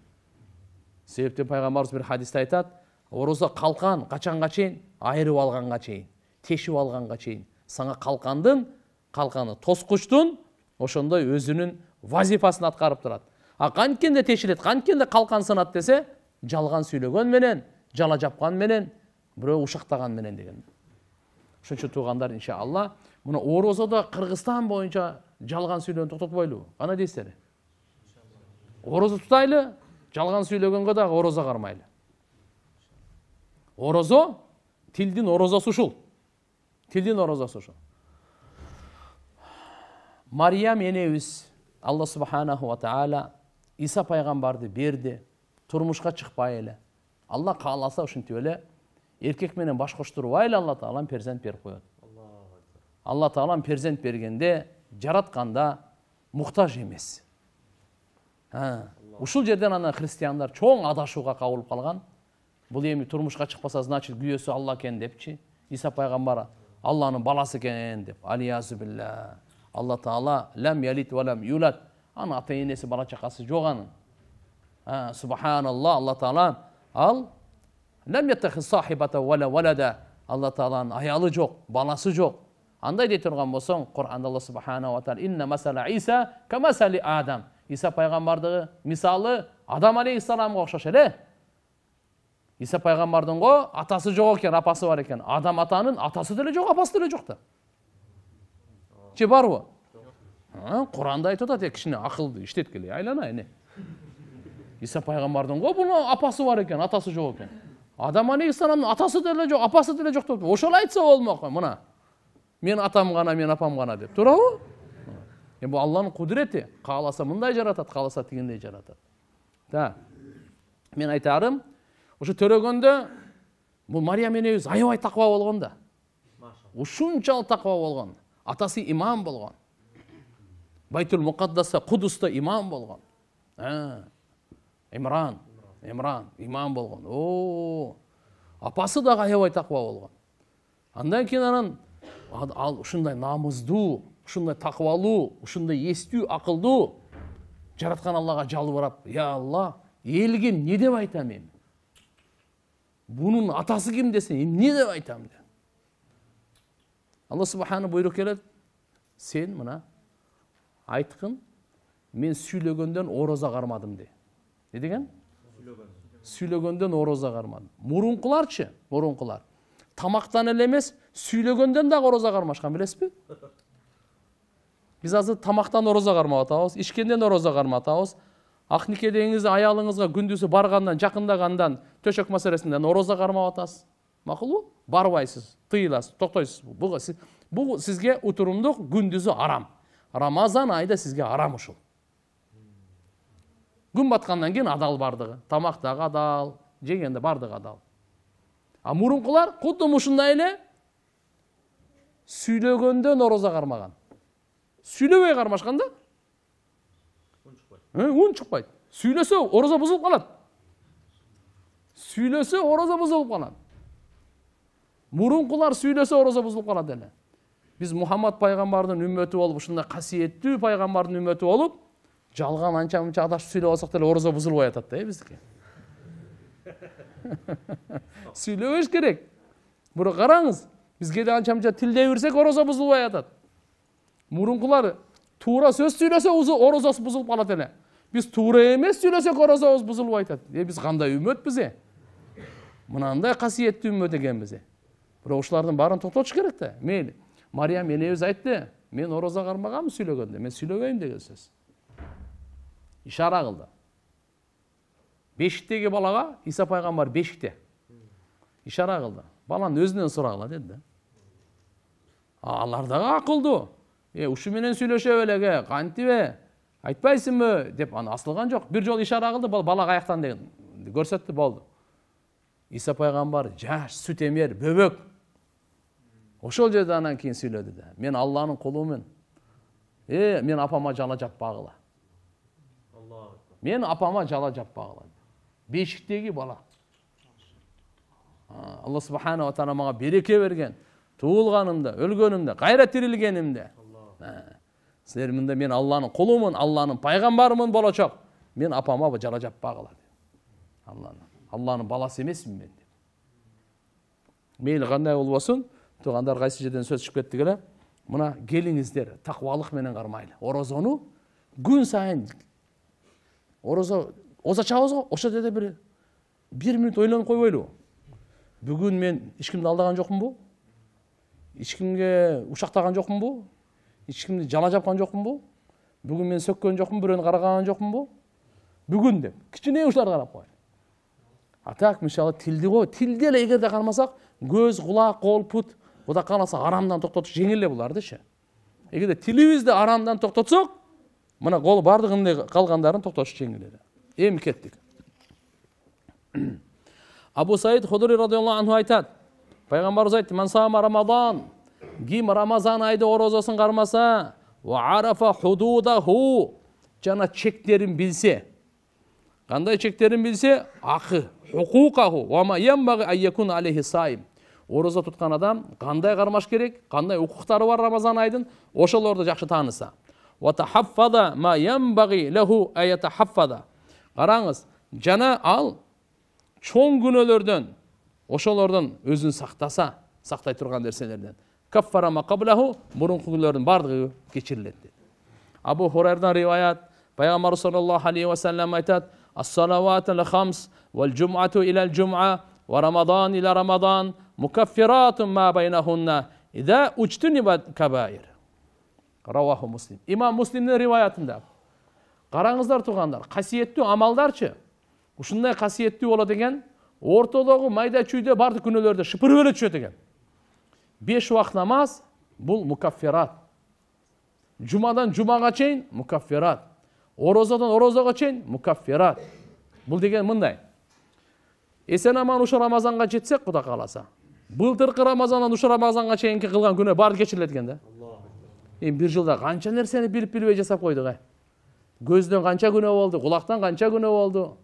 себептен пайгамбарыбыз бир хадисте айтат орозо калкан качанга чейин айрып алганга чейин тешип алганга чейин сага калкандын калканы тоскучтун ошондой өзүнүн вазифасын аткарып турат а канткенде тешилет канткенде калкан сынат десе жалған сөйлеген менен жала жапқан менен біреу ұшақтаған менен деген ошон үчүн туугандар иншалла мына орозодо кыргызстан боюнча жалган сүйлөөнү токтотпойлубу кандай дейсиздер орозо тутайлы жалган сүйлөгөнгө дагы орозо кармайлы орозо тилдин орозосу ушул тилдин орозосу ушул мариям энебиз алла субханаху ва таала иса пайгамбарды берди тұрмышқа шықпай әлі алла қаласа ушинтип эле эркек менен баш коштурбай эле алла таалам перзент берип коет алла таалам перзент бергенде жаратканда муктаж эмес ушул жерден анан христиандар чоң адашууга кабылып калган бул эми турмушка чыкпаса значит күйөөсү алла экен депчи иса пайгамбар алланын баласы экен деп алиязубилля алла таала лям ялит ва юлат анын ата энеси бала чакасы жок анын Ha, ah, subhanallah Allah Teala ал Lem yettehiz sahibata ولا ولدا Allah Teala'nın аялы жоқ баласы жоқ андай дей тұрған болсаң құранда алла субханала тағала инна масала иса камасали адам иса пайғамбардығы, мисалы адам алейхисаламға ұқсас әлі иса пайғамбардың ғой атасы жоқ екен апасы бар екен адам атаның атасы деле жоқ апасы деле жоқ та же ғой құранда айтып жатады кішкене ақылды іштеткілей айлана иса пайғамбардың ғой бұның апасы бар екен атасы жоқ екен адам алейхисаламның атасы деле жоқ апасы деле жоқ деп ошол айтса болмок мына мен атам ғана мен апам ғана деп тура ғой бұл алланың құдіреті қаласа мындай жаратады қаласа тигендей жаратады да мен айтарым ушу төрөгөндө бул мариям энебиз аябай тақва болгон да ушунчалык тақва болгон атасы имам болгон байтул мукаддаста кудуста имам болгон имран имран Иман болған о апасы даға аябай тақуа болған андан кейін анан ал ушундай намыздуу ушундай такыбалуу ушундай эстүү акылдуу жараткан аллага жалбырап я алла элге эмне деп айтам эми бунун атасы ким десе эмне деп айтам де алла субхана буйрук келет сен мына айткын мен сүйлөгөндөн ораза кармадым де не деген сүйлөгөндөн ороза кармадым мурункуларчы мурункулар тамактан эле эмес сүйлөгөндөн дагы ороза кармашкан билесизби биз азыр тамактан ороза кармап атабыз ичкенден ороза кармап атабыз ак никедегиңиз аялыңызга күндүзү баргандан жакындагандан төшөк маселесинден ороза кармап атасыз макулбу барбайсыз тыйыласыз токтойсуз бул сизге утурумдук күндүзү арам рамазан айда сизге арам ушул күн батқаннан кейін адал бардығы тамақтағы адал жегенде бардығы адал а мурункулар кудду мушундай эле сүйлөгөндөн ороза кармаган сүйлөбөй кармашкан да үн чыкпайт сүйлөсө орозо бузулуп калат сүйлөсө орозо бузулуп калат мурункулар сүйлөсө орозо бузулуп калат эле биз мухаммад пайгамбардын үммөтү болуп ушундай касиеттүү пайгамбардын үммөтү болуп жалған анча мынча адашып сөйлеп алсак деле ораза бузулбай атат да э биздики сүйлөбөш керек бірақ қараңыз бізге де анча мынча тілдей берсек ораза бузулбай атат мурункулар тура сөз сүйлөсө орозосу бузулуп калат эле біз тура емес сүйлөсөк орозобуз бұзылбай атат е э, біз қандай үмітпіз е мынандай қасиетті үміт экенбиз э бірақ ушулардын барын токтотуш керек та мейли мариям энебиз айтты мен ораза қармағанмын сөйлегенде мен сүйлөбөйм деген сөз ишара қылды бешіктегі балаға иса пайғамбар бешікте ишара қылды баланы өзінен сұрағыла деді да алардағы ақылды е менен сүйлөшө белеге айтпайсың ба деп ана асылған жоқ бір жол ишара қылды бала бала қаяқтан деген көрсетті болды иса пайғамбар жаш сүт емер бөбөк ошол жерде анан кейін сүйлөдү да мен алланың құлымын е мен апама жала жаппагыла мен апама жала жаппағылан бесіктегі бала алла субханала тағала маған береке берген туылғанымда өлгенімде қайра тірілгенімде сіздер мында мен алланың құлымын алланың пайғамбарымын болашақ мен апама жала жаппағыла алланы алланың баласы емеспін мен деп мейлі қандай ол болсын туғандар қайсы жерден сөз шығып кетті келе мына келіңіздер тақуалық менен қармайлы оразаны күн сайын ораза оза чабабыз го ошол жерде бір бир минут ойланып койбойлубу бүгін мен ешкімді алдаған жоқпын ба ешкімге кимге жоқпын жокмунбу эч жала жала жоқпын ба бүгін мен жоқпын жокмун бирөөнү жоқпын ба бүгін деп кичине ушуларды қарап қой а так тілді ғой го тилди эле эгерде кармасак көз кулак кол пут кудай кааласа арамдан токтотуш жеңил эле егер де тилибизди арамдан тоқтатсақ мына қолы бардығында қалғандарын тоқтаусыз жеңіледі емі кеттік абу саид худри радиаллаху анху айтады пайғамбарымыз айтты мансам рамадан кім рамазан айды оразасын қармаса арафа худудаху жана чектерін білсе қандай чектерін білсе ақы ораза тұтқан адам қандай қармаш керек қандай құқықтары бар рамазан айдын ошолорду жақсы таныса уатахаффада ма ямбағи ләху аятахаффада қараңыз жана ал чоң күнөөлөрдөн ошолордон өзүн сактаса сактай турган нерселерден каффара макаблаху мурунку күнөрдүн баардыгы кечирилет дейт абу хурайрадан риwayat пайгамбар саллаллаху алейхи вассалам айтат ассалават ал хамс вал жумату ила ал жума ва рамадан ила рамадан мукаффиратун ма байнахунна ида учтунибат кабаир рауаху муслим имам муслимнің риуаятында қараңыздар туғандар қасиетті амалдарчы ушундай қасиеттүү болот экен ортодогу майда чүйдө баардык күнөөлөрдү шыпырып эле түшөт экен беш убакыт намаз бул мукаффират жумадан жумага чейин мукаффират орозодон орозого чейин мукаффират бул деген мындай эсен аман ушу рамазанга жетсек кудай кааласа былтыркы рамазандан ушу рамазанга чейинки кылган күнөө баары кечирилет экен да эми бир жылда канча нерсени билип билбей жасап койдук э ә? көздөн канча күнөө болду кулактан канча күнөө болду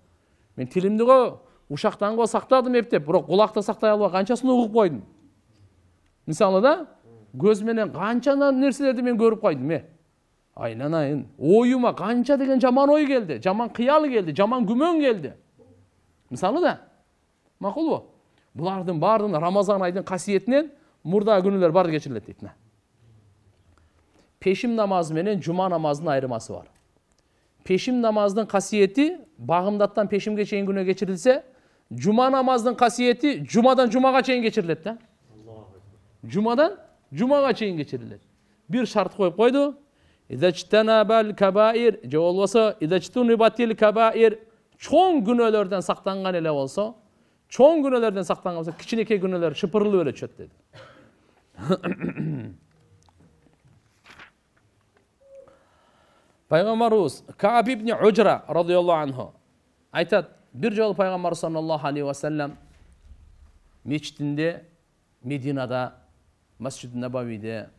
мен тилимди го ушактан го сактадым эптеп бирок кулакты сактай албай канчасын угуп койдум мисалы да көз менен канча нерселерди мен көрүп койдум э айнанайын оюма канча деген жаман ой келди жаман кыял келди жаман күмөн келди мисалы да макулбу булардын баардыгын рамазан айдын касиетинен мурдагы күнөөлөр бар кечирилет дейт peşim namazmenin cuma namazının ayrıması var. Peşim namazının kasiyeti bağımdattan peşim geçen güne geçirilse cuma namazının kasiyeti cumadan cuma kaçayın geçirilir de. Cumadan cuma kaçayın geçirilir. Bir şart koyup koydu. İza çtenabel kabair, Ce olsa iza çtunibatil kebair. Çoğun günölerden saklangan ele olsa. Çoğun günölerden saklangan olsa. Kiçinike günöler şıpırılı öyle çöt dedi. пайғамбар кааб ибн ужра разиаллаху анху айтады бір жолы пайғамбар саллаллаху алейхи уассалам мешітінде мединада масжид набавиде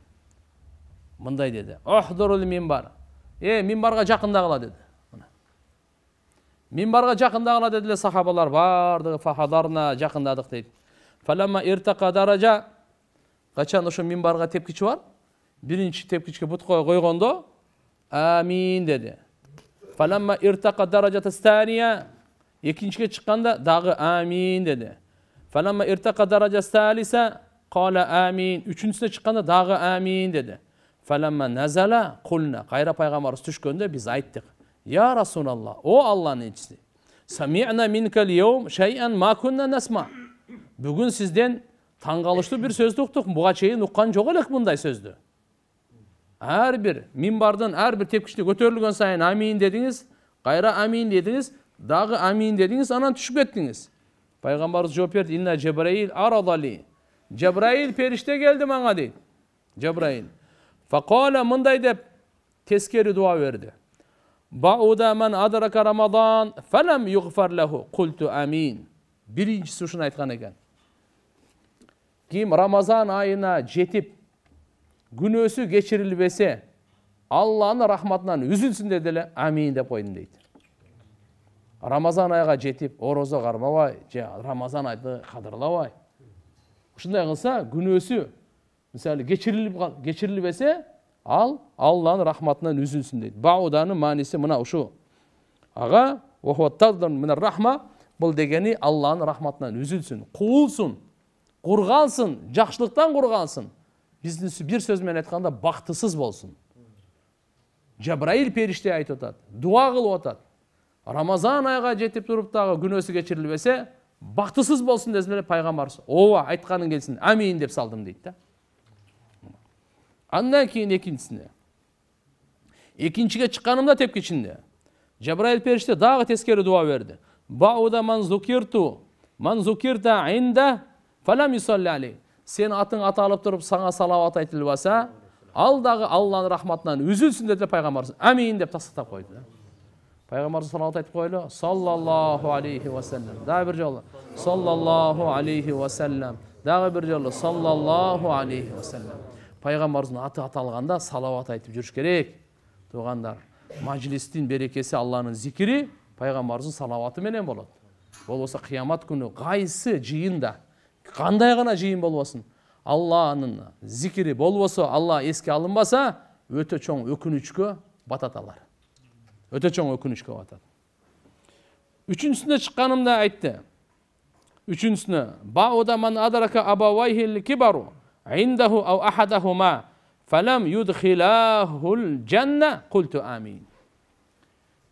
мындай деді охдурул минбар е минбарға жақындағыла деді минбарға жақындағыла деді сахабалар барлығы фахадарна жақындадық дейді фалама иртақа даража қашан ошо минбарға тепкіші бар бірінші тепкішке бұт қойғанда amin dedi falamma irtaqa darajata staniya ikinciye chiqqanda dağı amin dedi falamma irtaqa daraja salisa qala amin uchinchisiga chiqqanda dağı amin dedi falamma nazala qulna qayra peygamberimiz tushganda biz aytdik ya rasululloh o allohni elchisi samina minkal yevm shayan ma kunna nasma Bugün sizden tang'alishli bir söz uqdiq Buğa cheyin uqqan yo'q edik bunday sözdü. her bir minbardan her bir tepkişini götürülgün sayın amin dediniz. Gayra amin dediniz. Dağı amin dediniz. Anan düşüp ettiniz. Peygamberimiz cevap verdi. İnna Cebrail aradali. Cebrail perişte geldi bana değil. Cebrail. Fakala mınday dep tezkeri dua verdi. Ba'uda men adraka Ramazan felem yuğfar lehu. Kultu amin. Birincisi şunu aytkan eken. Kim Ramazan ayına jetip күнөөсү кечирилбесе алланын рахматынан үзүлсүн деди эле амин деп койдум дейт рамазан айга жетип орозо кармабай же рамазан айды кадырлабай ушундай кылса күнөөсү мисалы кечирилбесе ал алланын рахматынан үзүлсүн дейт бауданын мааниси мына ушул ага рахма бул дегени алланын рахматынан үзүлсүн куулсун кургалсын жакшылыктан құрғансын биздин бир сөз менен айтканда бактысыз болсун жабраил периште айтып атат дуа кылып атат рамазан айга жетип туруп дагы күнөөсү кечирилбесе бактысыз болсун десе эле пайгамбарыбыз ооба айтканың келсин амин деп салдым дейт да андан кийин екіншіге экинчиге чыкканымда тепкичинде жабраил периште дагы тескери дуа берди бауда ман зукирту ман зукирта инда фалам сен атың аталып тұрып саңа салауат айтылып алса алдағы алланың рахматынан үзілсін деп пайғамбарымыз әмин деп тастақтап қойды пайғамбарымыз салауат айтып қойлы саллаллаху алейхи уассалям дағы бір жолы саллаллаху алейхи уассалям дағы бір жолы саллаллаху алейхи уассалям пайғамбарымыздың аты аталғанда салауат айтып жүріш керек туғандар мәжілістің берекесі алланың зикірі пайғамбарымыздың салауаты болады ол қиямат күні қайсы жиында қандай ғана жиын болбасын алланың зикірі болбосо алла еске алынбаса өте чоң өкінішке батат алар өте чоң өкінішке батады үчүнчүсүнө шыққанымда айтты үшіншісіне бауда ман адарака абавайхи кибару индаху ау ахадахума фалам юдхилахул жанна культу амин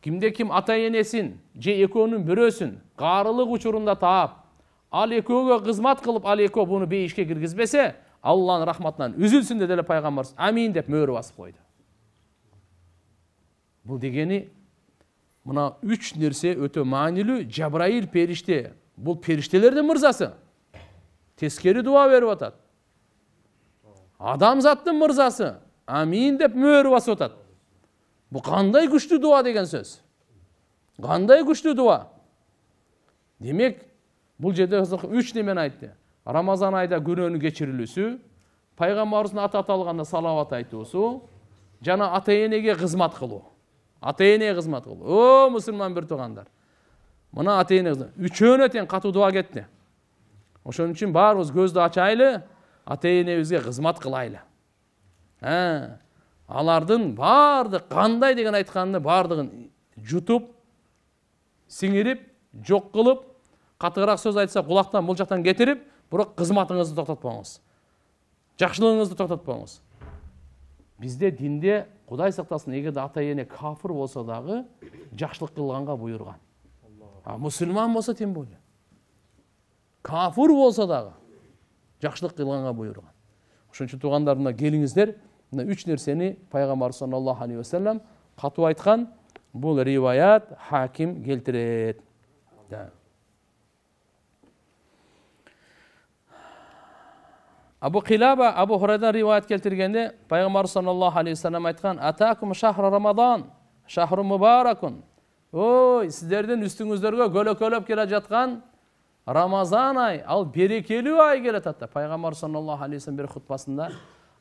кимде кім ата енесін же экөөнүн бирөөсүн қарылық учурунда таап ал екеуге қызмат қылып ал екеуі бұны бейішке кіргізбесе алланың рахматынан үзілсін деді пайғамбар әмин деп мөрі басып қойды бұл дегені мына үш нәрсе өте маанилүү жабраил періште бұл періштелердің мырзасы тескері дуа беріп жатады адамзаттың мырзасы Амин деп мөр басып жатады бұл қандай күшті дуа деген сөз қандай күшті дуа демек Бұл жерде қызық үш немен айтты рамазан айда күнөөнүн кечирилүүсү пайгамбарыбыздын аты аталганда салават айтуусу жана ата энеге кызмат кылуу ата энеге кызмат кылуу о мусулман бир туугандар мына ата эне үчөөнө тең катуу дуа кетти ошон үчүн баарыбыз көздү ачайлы ата энебизге кызмат кылайлы ә, алардын баардык кандай деген айтканды баардыгын жутуп сиңирип жок кылып қаттырақ сөз айтса құлақтан бұл жақтан кетіріп бірақ қызматыңызды тоқтатпаңыз жақшылығыңызды тоқтатпаңыз бізде динде құдай сақтасын егер ата ене кафір болса дағы жақшылық қылғанға бұйырған а мұсылман болса тем более кафір болса дағы жақшылық қылғанға бұйырған ошон үчүн туугандар мына келиңиздер мына үч нерсени пайғамбар саллаллаху алейхи уассалам катуу айткан бул риваят хаким келтирет абу қилаба абу хурайдан риуаят келтіргенде пайғамбар саллаллаху алейхи вассалам айтқан атакум шахру рамадан шахру мубаракун ой сіздердің үстіңіздерге көлөкөлөп келе жатқан рамазан ай ал берекелі ай келе жатты пайғамбар саллаллаху алейхи вассалам бир хутбасында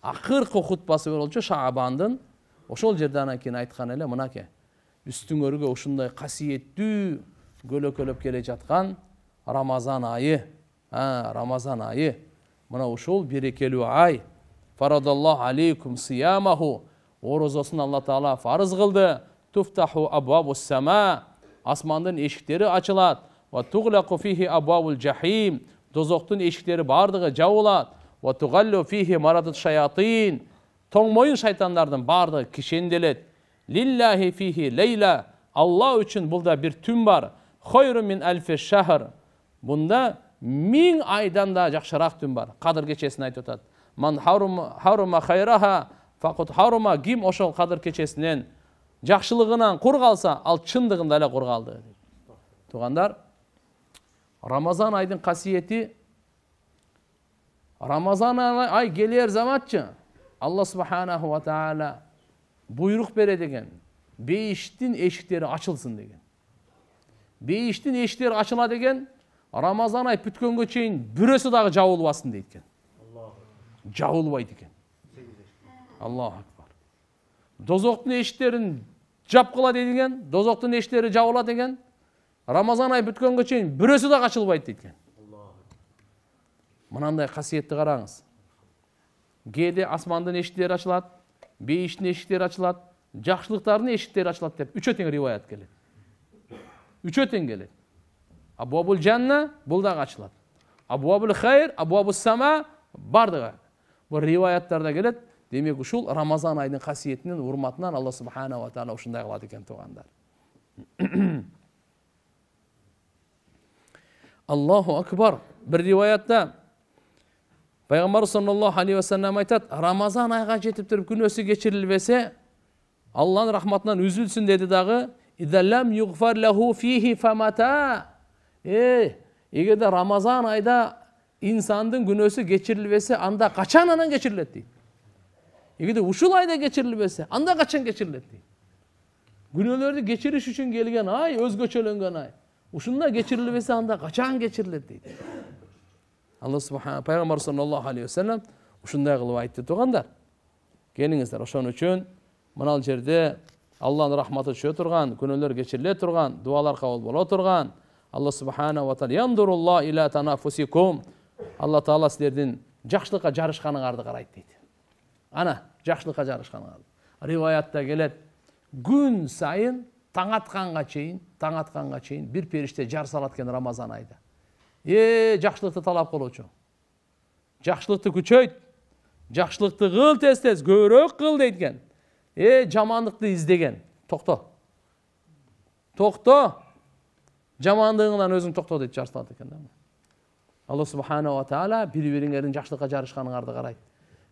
акыркы хутбасы болчу шаабандын ошол жерде анан кийин айткан эле мынакей үстүңөргө ушундай касиеттүү көлөкөлөп келе жаткан рамазан айы рамазан айы мынау ошол берекелі ай фарадаллах алейкум сиямаху оразасын алла Тағала фарыз қылды. туфтаху абабу сама Асмандың ешіктері ачылат ва туглаку фихи абвабул жахим дозоктун ешіктері барлығы жабылат ва тугаллу фихи марадат шаятин тоңмойын шайтандардын барлығы кишенделет лиллахи фихи лейла алла үчүн бұлда бір түн бар хойру мин альфи шахр бұнда Миң айдан да жақшырақ түн бар қадір кечесін айтып жатады ман харума хайраха фақут харума ким ошол қадір кечесінен жақшылығынан құр қалса ал шындығында әлі құр қалды туғандар рамазан айдың қасиеті рамазан ай келер заматчы алла субханаху ва тағала бұйрық береді екен бейіштің ешіктері ашылсын деген бейіштің есіктері ашылады екен рамазан ай бүткөнгө чейин бирөөсү дагы жабылбасын дейт дейді Жабылбайт экен. екен аллаху акбар Дозоктун эшиктерин жап деген дозоктун эшиктери жабылады деген рамазан ай бүткөнгө чейин бирөөсү дағы ачылбайт дейді екен мынандай касиетти караңыз. кээде асмандын эшиктери ачылат бейиштин эшиктери ачылат жакшылыктардын эшиктери ачылат деп үчөө тең риwayat келет үчөө тең келет абуабул жанна бұл дағы ашылады абуабул хайр абуабул сама бардығы бұл риуаяттарда келеді демек ушул рамазан айдын касиетинен урматынан алла субханала тағала ушундай кылат экен туугандар аллаху акбар бир риуаятта пайгамбарыбыз саллаллаху алейхи вассалам айтат рамазан айга жетип туруп күнөөсү кечирилбесе алланын рахматынан үзүлсүн деди дагы Ey, егерде рамазан айда инсандын күнөөсү кечирилбесе анда качан анан кечирилет дейт эгерде ушул айда кечирилбесе анда качан кечирилет дейт күнөөлөрдү кечириш үчүн келген ай өзгөчөлөнгөн ай ушунда кечирилбесе анда качан кечирилет дейт алла субхана пайгамбар саллаллаху алейхи вассалам ушундай кылып айтты туугандар келиңиздер ошон үчүн мынал жерде алланын рахматы түшө турган күнөөлөр кечириле турган дубалар кабыл боло турган алла субханала тағала ила танафусикум алла тағала сіздердің жақсылыққа жарышқаныңарды қарайды дейді ана жақсылыққа жарышқаныңарды риуаятта келеді күн сайын таң атқанға шейін таң атқанға шейін бір періште жар салады екен рамазан айда е жақсылықты талап қылушы жақсылықты күшейт жақсылықты қыл тез тез көбірек қыл дейді екен е жамандықты іздеген тоқта тоқта жамандығыңнан өзің токто деп жарыстырат экен да алла субханала таала бири бириңердин жакшылыкка жарышканыңарды карайт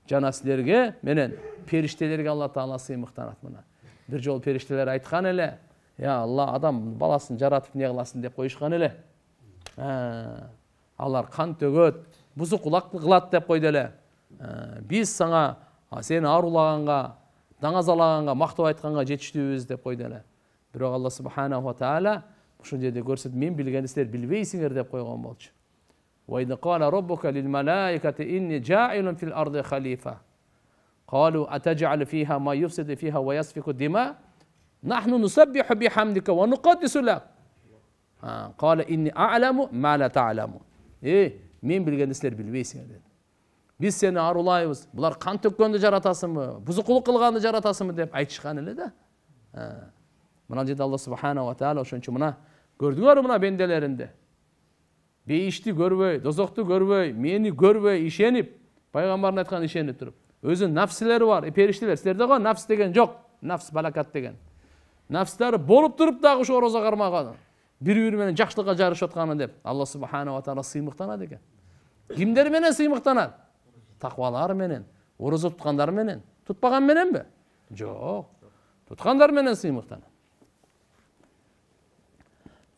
жана силерге менен периштелерге алла таала сыймыктанат мына бир жолу периштелер айткан эле я алла адам баласын жаратып эмне кыласың деп коюшкан эле алар кан төгөт улак кылат деп койду эле биз сага сени аарулаганга даңазалаганга мактоо айтканга жетиштүүбүз деп койду эле бирок алла субханала таала قال ربك للملائكة إني جاعل في الأرض خليفة قالوا أتجعل فيها ما يفسد فيها ويسفك الدماء نحن نسبح بحمدك ونقدس لك قال إني أعلم ما لا تعلم إيه مين بلغن إسلر بلويس يعني بس سنة أرو الله يوز بلار قان تبقون دجارة تاسم بزقل قلغان دجارة تاسم ديب عيد شخان اللي ده آه. منان جد الله سبحانه وتعالى وشان شمنا көрдүңөрбү мына пенделеринди бейишти көрбөй дозокту көрбөй мені көрбөй ишенип пайгамбардын айтканына ишенип туруп өзүнүн нафсилери бар периштелер силерде го нафс деген жок нафс балакат деген нафстары болып тұрып дагы ушу орозо кармаган бири бири менен жакшылыкка жарышып деп алла субханала таала сыймыктанат экен кимдер менен сыймыктанат таквалар менен орозо туткандар менен тутпаган мененби жок туткандар менен сыймыктанат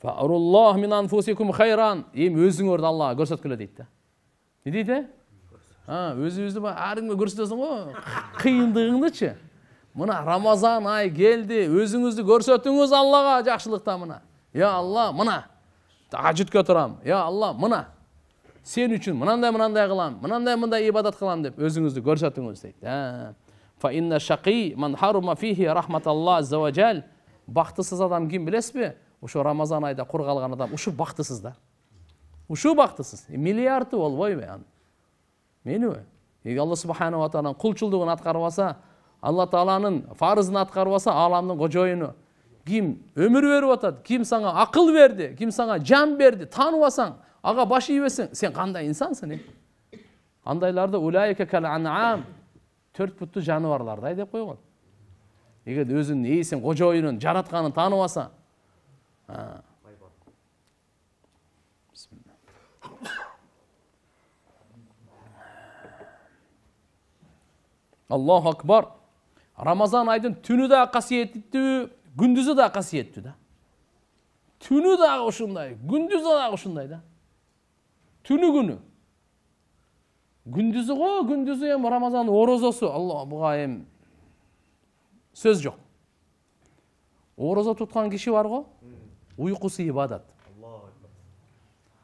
хайран ем өзің орда аллаға көрсетіп дейді да не дейді өзі өзі әркімге көрсетесің ғой қиындығыңдычы мына рамазан ай келді өзіңізді көрсетіңіз аллаға жақсылықта мына я алла мына тағажүдке тұрам я алла мына сен үшін мынандай мынандай қыламын мынандай мындай ибадат қыламын деп өзіңізді көрсетіңіз дейді бақытсыз адам кім білесіз бе ошо рамазан айда кур калган адам ушу бактысыз да ушу бактысыз э, миллиарды болбойбу анын мениби эгер алла субханала тааlanын кулчулугун аткарып алса алла тааланын фарызын аткарып алса ааламдын кожоюну ким өмүр берип атат ким сага акыл берди ким сага жан берди таанып алсаң ага баш ийбесең сен кандай инсансың э андайларды улайка кал анам төрт бутту жаныбарлардай деп койгон эгер өзүнүн ээсин кожоюнун жаратканын тааныбаса аллаху акбар рамазан айдын түні да қасиетті күндізі да қасиетті да түні дағы ушундай күндүзү дагы ушундай да түнү күнү күндүзү го күндүзү эми рамазан орозосу алла буга эми сөз жок орозо туткан киши бар го ұйқысы ибадат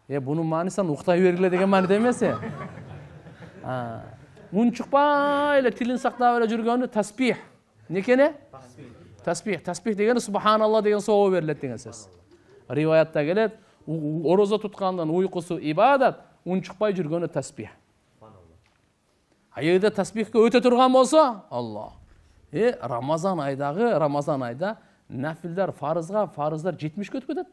е бұның маанисан ұйықтай бергіле деген мааниде емес е унчукпай эле тилин сактап эле жүргөнү таспих некене таспих таспих дегени субханалла деген соо берилет деген сөз риwayatта келет орозо туткандын уйкусу ибадат унчукпай жүргөнү таспих эгерде таспихке өтө турган болсо алла э рамазан айдагы рамазан айда nafillar farızga, farızlar 70 kötü kötü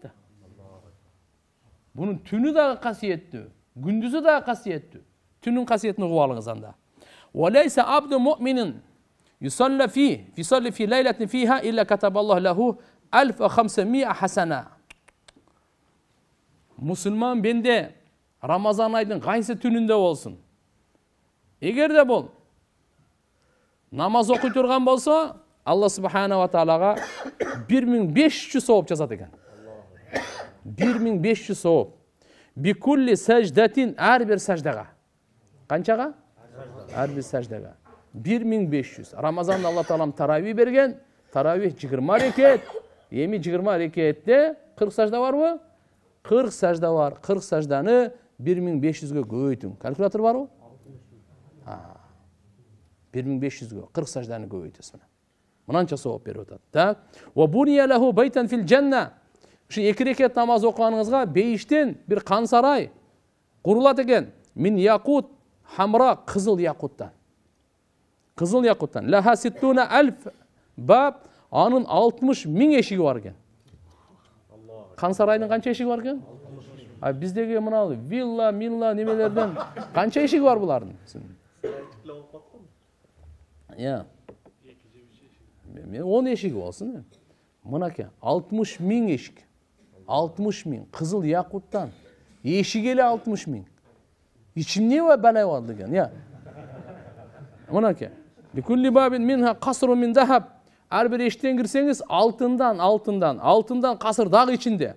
Bunun tünü de kasiyetti, gündüzü de kasiyetti, Tünün kasiyetini kuvalınız anda. وَلَيْسَ عَبْدُ مُؤْمِنٍ يُسَلَّ ف۪يهِ يُسَلَّ ف۪ي لَيْلَةٍ ف۪يهَا اِلَّا كَتَبَ اللّٰهُ لَهُ 1500 hasene. Müslüman bende Ramazan ayının kaysi tününde olsun. Eğer de bol. Namaz okuyturgan bolsa алла субханала тағалаға бір мың бес жүз сауап жазады екен бір мың бес жүз сауап бикулли сәждатин әрбір сәждаға қаншаға әрбір сәждаға бір мың бес жүз рамазанда алла тағалам тарауи берген тарауи жиырма рекет эми жиырма рекетте қырық сәжда бар ғой қырық сәжда бар қырық сәжданы бір мың бес жүзге көбейтің калькулятор бар ғой бір мың бес жүзге қырық сәжданы көбейтесіз міне мынанша сауап беріп жатады так байтан фил жанна ошо екі рекет намаз оқығаныңызға бейіштен бір қан сарай құрылады екен мин якут хамра қызыл якуттан қызыл якуттан лаха ситтуна альф баб анын алтмыш мың ешігі бар екен қан сарайдың қанша ешігі бар екен а біздегі мына вилла милла немелерден қанша ешігі бар бұлардың иә мен он ешігі болсын мынакей алтмыш миң ешік алтмыш миң қызыл яқұттан ешік елі алтмыш миң ішімне уә бәлә бар деген иә мынакі әрбір ештен кірсеңіз алтындан алтындан алтындан қасыр дағы ішінде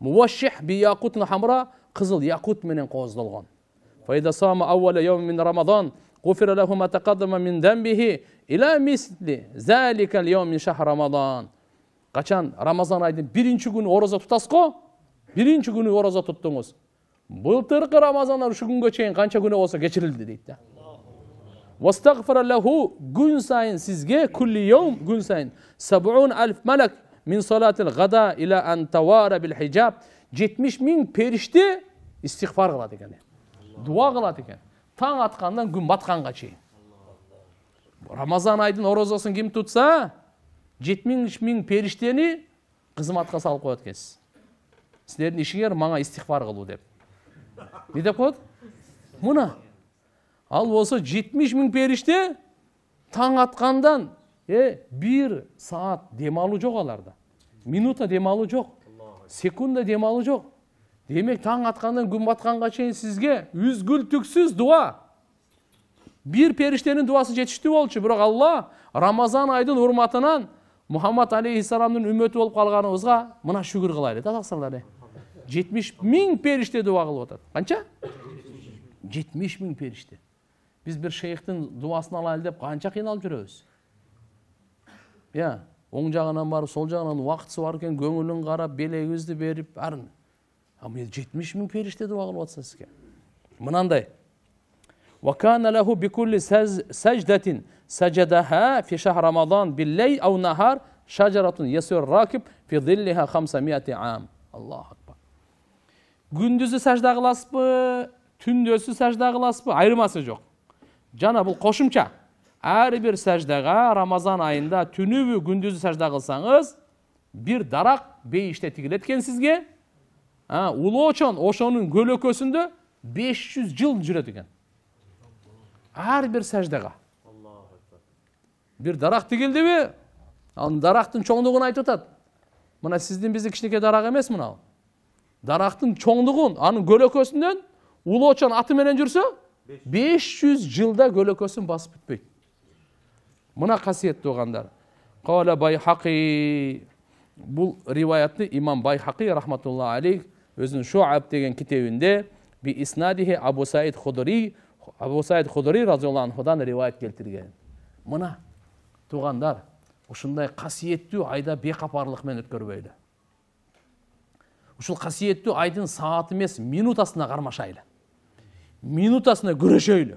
муашших би қызыл яқут менен қоздалған غفر له ما تقدم من ذنبه الى مثل ذلك اليوم من شهر رمضان قاچان رمضان айдын биринчи күнү ораза тутасыз го биринчи күнү ораза туттуңуз былтыркы рамазандан ушу күнгө чейин канча күнө болсо кечирилди дейт да واستغفر له جن ساين سيزجي كل يوم جن ساين سبعون ألف ملك من صلاة الغداء إلى أن توارى بالحجاب جيت مش مين بيرشتي استغفار غلطي كان دعاء غلطي كان таң атқаннан күн батқанға шейін рамазан айдың оразасын кім тұтса жеті мың мың періштені қызматқа салып қояды екенсіз сіздердің ішіңер маған истихбар қылу деп не деп қояды мына ал осы жетмиш мың періште таң атқандан е бір сағат демалу жоқ аларда минута демалу жоқ секунда демалу жоқ Демек таң атқаннан күн батқанға шейін сізге үзгүлтүксүз түксіз дұға. Бір періштенің дуасы жетішті болшы, бірақ Алла Рамазан айдың ұрматынан Мухаммад Алейхиссаламның үміті олып қалғаны мына мұна шүгір қылайды. Тазақсырлары, 70 мін періште дуа қылып отады. Қанша? 70 мін періште. Біз бір шейхтің дұғасын алайды деп қанша қиналып жүрөбүз өз. Оң жағынан бар, сол жағынан убактысы бар экен көңілін қарап, белегибизди беріп, әрін ал мен жетмиш мың періште дұға қылып жатса сізге мынандай وكان له بكل سجدة في شهر айырмасы жоқ жана бұл қосымша әрбір сәждаға рамазан айында түні күндізі сәжда қылсаңыз бір дарақ бейіште тігіледі екен сізге ұлы очон ошонун көлөкөсүндө беш жүз жыл жүрөт экен ар бир саждага бир дарак тигилдиби анын дарактын чоңдугун айтып атат мына сиздин биздин кичинекей дарак эмес мынабу дарактын чоңдугун анын көлөкөсүнөн улуу очон аты менен жүрсө беш жүз жылда көлөкөсүн басып бүтпөйт мына касиеттүү угандар байхақи бұл имам байхақи рахматулла алейх өзінің шуаб деген кітебінде би абу саид худри абу саид худри разиалла анхудан риуаят келтірген мына туғандар ұшындай қасиетті айда бейқапарлықпен өткөрбөйлү ушул қасиетті айдың сааты емес минутасына қармашайлы минутасына күрөшөйлү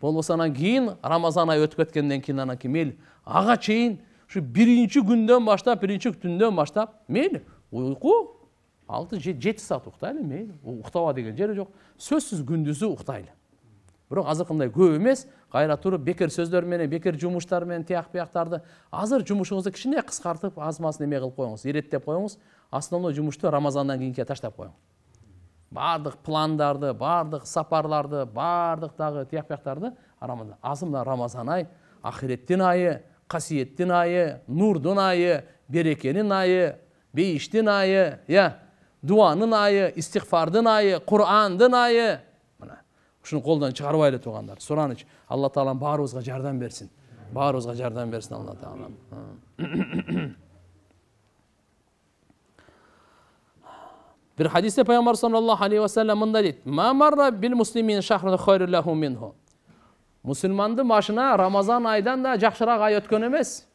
болбосо анан кийин рамазан айы өтүп кеткенден кийин анан кийин мейли ага чейин ушу биринчи күндөн баштап биринчи түндөн баштап мейли уйку алты жеті сағат ұйықтайлы мейлі ұйықтауға деген жері жоқ сөзсіз күндізі ұйықтайлы бирок азыркындай көп емес қайра тұрып бекер сөздөр менен бекер жумуштар менен тияк азыр жұмысыңызды кичине қысқартып аз маз эме кылып коюңуз иреттеп коюңуз основной жумушту рамазандан кейінге таштап қойыңыз барлық пландарды барлық сапарларды баардык тағы тияк бияктарды азыр мына рамазан ай ахиреттин айы қасиеттің айы нурдун айы берекенин айы бейіштің айы иә дуаның айы истихфардың айы құрандың айы мына ушуну колдон чыгарбай эле туугандар сураныч алла таалам баарыбызга жардам берсин баарыбызга жардам берсин алла таалам бир хадисте пайгамбар саллаллаху алейхи вассалам мындай дейт мусулмандын башына рамазан айдан да жакшыраак ай өткөн эмес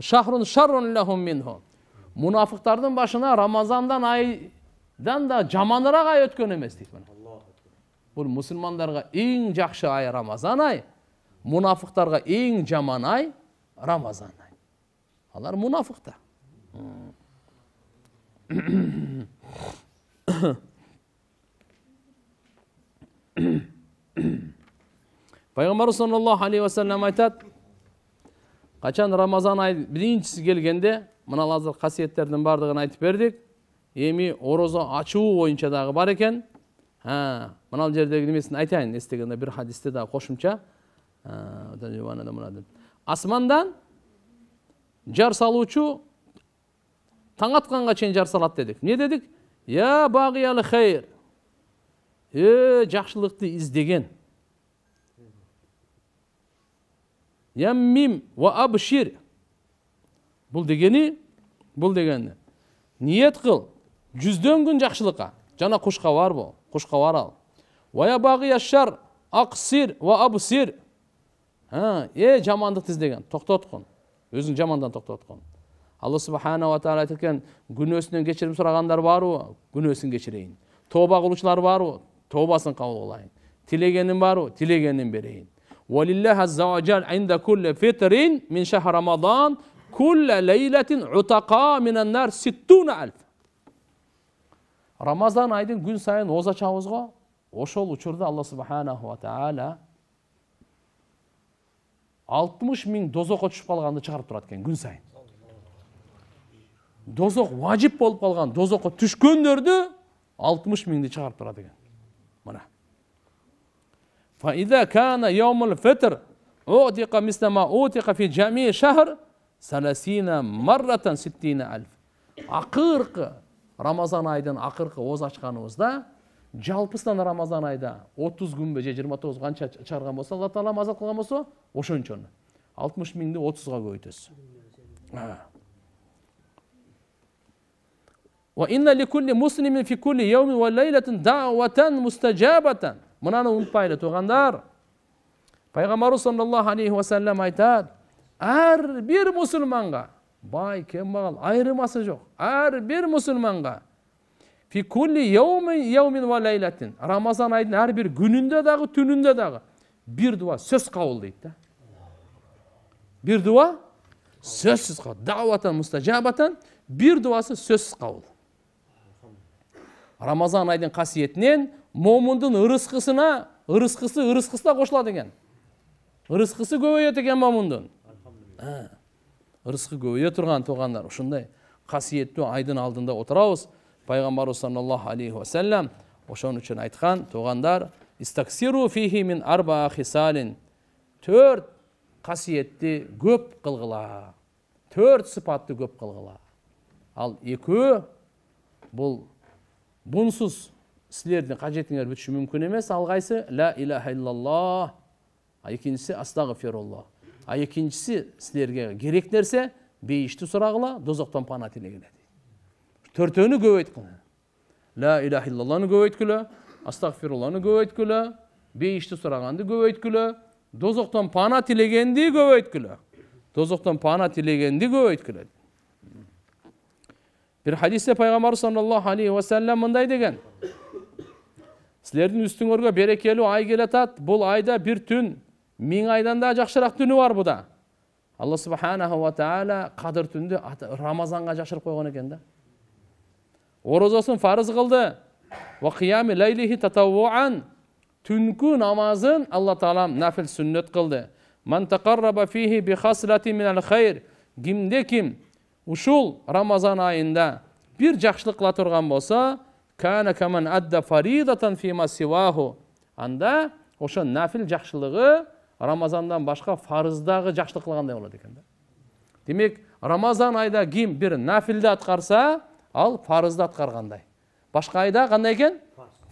Şahrun шаррун lehum minhum. Münafıkların başına Ramazandan айдан да жаманырақ ай өткен емес дейді міне бұл мұсылмандарға ең жақсы ай рамазан ай мұнафықтарға ең жаман ай рамазан ай алар мұнафықта пайғамбарымыз саллаллаху алейхи уассалам айтады Қачан рамазан ай біріншісі келгенде мына азыр қасиеттердің барлығын айтып бердік Емі орозо ашуы боюнча дағы бар екен, ә, мына жердегі немесін айтайын эстегенде бір хадисте дағы кошумча ә, асмандан жар салуучу таң атканга чейин жар салат дедик не дедік я бағиялы хейр жакшылыкты издеген яммим уа абшир бұл дегені бұл дегені ниет қыл жүзден күн жақсылыққа жана бұл, бол бар ал Вая бағия шар ақсир уа абсир е жамандықты іздеген тоқтатқын өзің жамандан тоқтатқын алла субханала тағала айтады екен күнәсінен кешірім сұрағандар бару күнәсін кешірейін тоба қылушылар бару тобасын қабыл қылайын тілегенім бару тілегенін берейін ولله عز وجل عند كل فطر من شهر رمضان كل ليلة عتقاء من النار ستون ألف Ramazan aydın gün sayın oza çavuzgo oşol uçurdu Allah subhanahu ve teala 60 ming dozoqqa tushib qolganini chiqarib turar ekan kun sayin dozoq vajib bo'lib qolgan dozoqqa tushkundirdi 60 mingni chiqarib turadi ekan mana فإذا كان يوم الفطر أعتق مثل ما أعتق في جميع شهر ثلاثين مرة ستين ألف рамазан айдын ақырқы оз ашқанымызда жалпысынан рамазан айда 30 күн бе же 29 қанша шығарған болса алла тағала маза қылған болса ошончоны 60 миңди 30 мынаны ұмытпайды туғандар пайғамбарымыз саллаллаху алейхи уассалам айтады әрбір мұсылманға бай кембағал айырмасы жоқ әрбір мұсылманға рамазан айдың әрбір күнінде дағы түнінде дағы бір дуа сөз қабыл дейді да бір дуа сөзсіз қауыл дауатан мұстажабатан бір дуасы сөзсіз қабыл рамазан айдың қасиетінен момындың ырысқысына ырысқысы ырысқысы да қосылады екен ырысқысы көбейеді екен момындың ә, ырысқы көбейе тұрған ушундай қасиетті айдын алдында отурабыз пайгамбарыбыз саллаллаху алейхи вассалам ошон үчүн айтқан туугандар истаксиру фихи мин арба хисалин төрт қасиетті көп қылғыла төрт сыпатты көп кылгыла ал экөө бул бұнсыз сіздердің қажетіңер бүтші мүмкін емес алғайсы лә илаха иллаллах а екіншісі астағфирулла а екіншісі сіздерге керек нәрсе бейішті сұрағыла дозақтан пана тілегіле төртеуіні көп айтқыла лә илаха иллалланы көп айткілі астағфирулланы көп бейішті сұрағанды көп айткілі дозақтан пана тілегенді көп айткілі дозақтан пана тілегенді көп бір хадисте пайғамбар саллаллаху алейхи уассалам мындай деген сілердің үстіңөрге берекелі ай келетат, бұл айда бір түн миң айдан да жақшырақ түні бар бұда алла субханаху ва тағала қадір түнді рамазанға жашырып қойған екен да оразасын фарыз қылды түнкі намазын алла тағалам нафил сүннет қылды кімде кім ұшул рамазан айында бір жақсылық қыла тұрған болса кәні каман адда фаридатан фима сиваху анда ошо нәпіл жақшылығы рамазандан башқа фарыздағы жақшылық қылғандай болады екен да демек рамазан айда ким бір нәпілді атқарса ал фарызды атқарғандай башқа айда қандай екен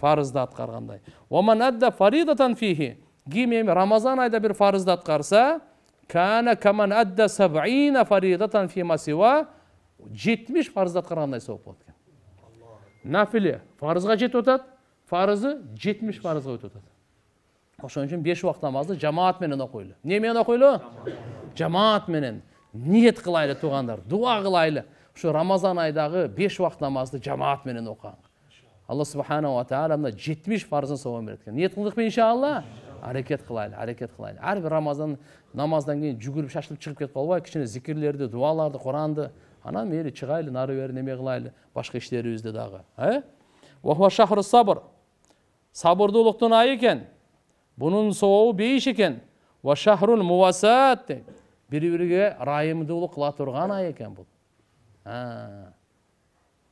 фарызды атқарғандай оман адда фаридатан фихи ким эми рамазан айда бір фарызды атқарса кәні Каман адда сабина фаридатан фима сива жетмиш фарызды атқарғандай сауап болады нәпіле фарызға жетіп отады парызы 70 фарызға өтіп отады ошон үчүн беш убакыт намазды жамаат менен окуйлу менен окуйлу жамаат менен ниет кылайлы туугандар дуа кылайлы ушу рамазан айдагы беш убакыт намазды жамаат менен окуган алла субханала Таала мына 70 парызын сауап береді ниет қылдық иншалла иншалла әрекет қылайлы әрекет қылайлы әрбір рамазан намаздан кейін жүгіріп шашылып шығып кетип қалбай кішкене зікірлерді дуаларды құранды анан мейли чыгайлы нары бери неме кылайлы башка иштерибизди дагы ә? шахры сабыр сабырдуулуктун айы экен бунун сообу бейиш экен ва шахрул мувасат бири бириге ырайымдуулук кыла турган ай экен бул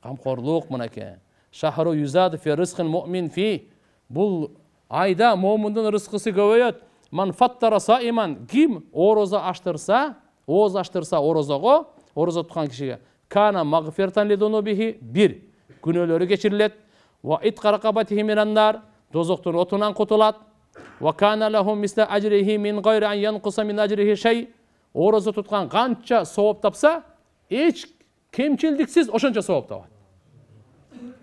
камкорлук ә. мынакей шахру юзад фи рызкын мумин фи бул айда момундун рызкысы көбөйөт ман фаттара саиман ким орозо аштырса ооз аштырса орозого oruza tutan kişiye kana mağfirten li dunubihi bir günahları geçirilet ve it rakabatihi minennar dozoktun otunan kutulat ve kana lahum misle acrihi min gayri an yanqusa min acrihi şey oruza tutkan qancha savap tapsa hiç kemçildiksiz oşuncha savap tapat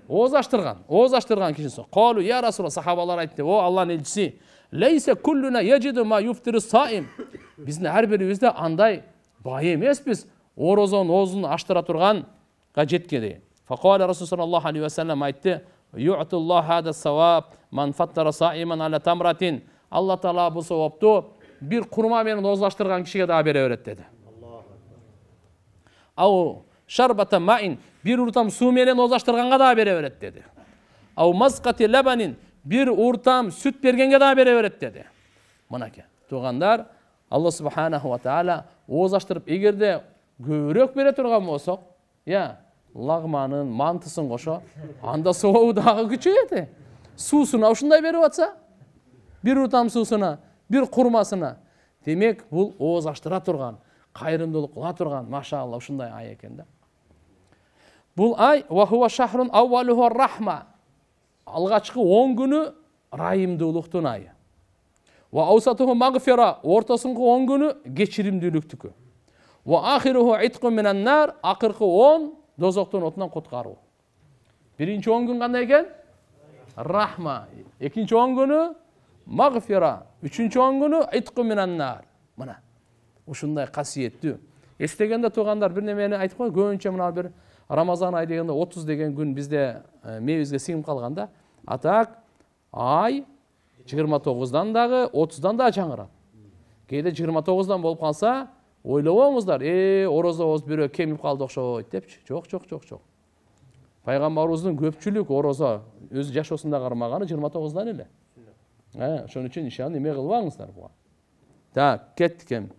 oğuz açtırgan oğuz açtırgan kişisi qalu ya rasulullah sahabalar aytdi o Allah'ın elçisi leyse kulluna yecidu ma yuftiru saim bizni her birimizde anday bayi emes biz орозонун оозун аштыра турганга жетке деген факала расул саллаллаху алейхи уассалам айтты алла тағала бұл сауапты бір құрма менен оозун аштырған кишиге дагы бере берет деди ау шарбата маин бир уртам суу менен ооз аштырганга дагы бере берет деди ау маскати лабанин бир уртам сүт бергенге дагы бере берет деди мынакей туугандар алла субханаху ва тағала ооз эгерде көбірек бере турган болсок иә лагманын мантысын кошо анда соу дағы күшейеді суусуна ушундай берип атса бир утам суусуна бир курмасына демек бул ооз ачтыра турган кайрымдуулук кыла турган машаалла ушундай ай экен да бул ай шахрун рахма алгачкы он күнү ырайымдуулуктун айы ортосуңку он күнү кечиримдүүлүктүкү ақырғы он дозақтың отынан құтқару бірінші он күн қандай екен рахма екінші он күні мағфира үшінші он күні итқу минаннар мына ушундай касиеттүү эстегенде туугандар бир немени айтып қой көбүнчө мына бир рамазан айы дегенде отуз деген күн бизде мээбизге сиңип калган да а так ай жыйырма тогуздан дагы отуздан дагы жаңырат кээде жыйырма тогуздан болуп калса ойлобоңуздар э орозобуз бирөө кемип калды окшойт депчи жок жок жок жок пайгамбарыбыздын көпчүлүк орозо өз жашоосунда кармаганы жыйырма тогуздан эле ошон үчүн ишан эме кылбаңыздар буга так кеттик эми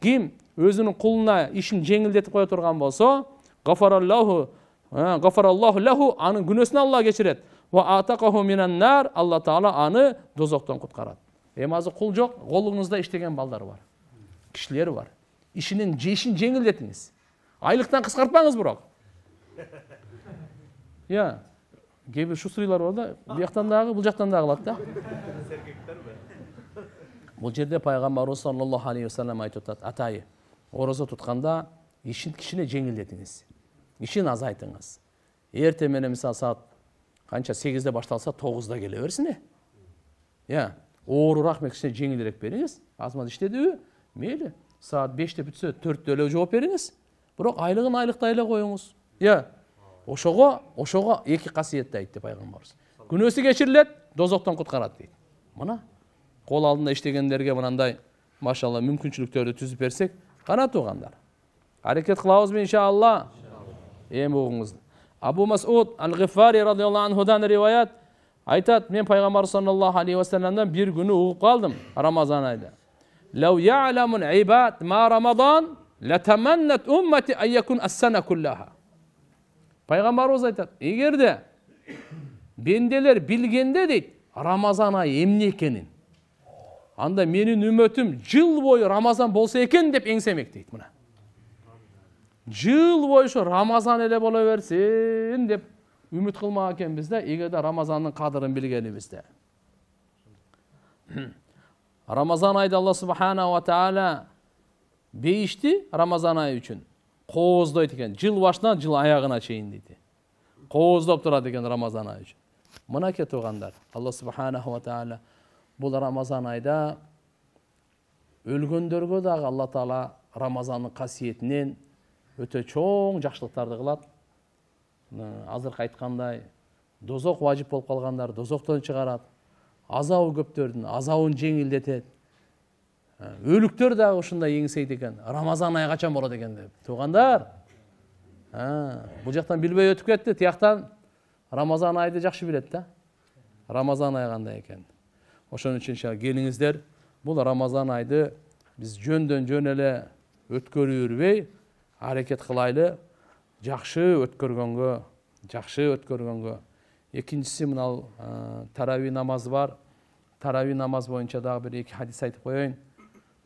ким өзүнүн кулуна ишин жеңилдетип кое турган болсо гафараллаху лаху анын күнөөсүн алла кечирет алла таала аны дозоктон куткарат эмазы кул жоқ қолыңызда іштеген балдар бар кишилер бар ишинин жешін жеңилдетиңиз айлықтан қысқартпаңыз бірақ иә кээ бир шустрыйлар бар да жақтан дагы бул жактан да кылат да бұл жерде пайгамбарыбыз саллаллаху алейхи вассалам айтып атат атайы орозо тутканда ишин кичине жеңилдетиңиз ишин азайтыңыз эртең менен мисалы саат канча сегизде башталса тогузда келе берсин иә оорураак эме кичине жеңилирээк бериңиз азмаз иштедиби мейли саат беште бүтсө төрттө эле жооп бериңиз бирок айлыгын айлыктай эле коюңуз ыя ошого ошого эки касиетти айтты пайгамбарыбыз күнөөсү кечирилет дозоктон куткарат дейт мына кол алдында иштегендерге мынандай машалла мүмкүнчүлүктөрдү түзүп берсек кана туугандар аракет кылабызбы иншаалла эми угуңуз абу масуд ал гифари разиаллаху анхудан риwayat айтады мен пайғамбар саллаллаху алейхи уассаламнан бір күні ұғып қалдым рамазан айда лау يعلم ибад ма рамазан, латаманнат уммати айякун пайғамбарымыз айтады егер де бенделер білгенде дейді рамазан айы емне екенін анда менің үмітім жыл бойы рамазан болса екен деп еңсемек дейді мына жыл бойы рамазан еле бола берсін деп үміт қылмаған екенбіз да егер де рамазанның қадірін білгенімізде рамазан айда алла субханала тағала бейішті рамазан айы үшін қоздайды екен жыл башынан жыл аяғына шейін дейді қооздоп тұрады екен рамазан айы үшін мінекей туғандар алла субханала тағала бұл рамазан айда өлгендерге дағы алла тағала рамазанның қасиетінен өте чоң жақсылықтарды қылады азыркы айткандай дозок важип болуп калгандар дозоктон чыгарат азабы көптөрдүн азабын жеңилдетет өлүктөр дагы ушундай эңсейт экен рамазан айы качан болот экен деп туугандар ә, бул жактан билбей өтүп кетти тияктан рамазан айды жакшы билет да рамазан айы кандай экенин ошон үчүн келиңиздер бул рамазан айды биз жөндөн жөн эле өткөрө бербей аракет кылайлы жақшы өткөргөнгө жақшы өткөргөнгө экинчиси мынал тарави намаз бар тарави намаз боюнча дагы бир эки хадис айтып коеюн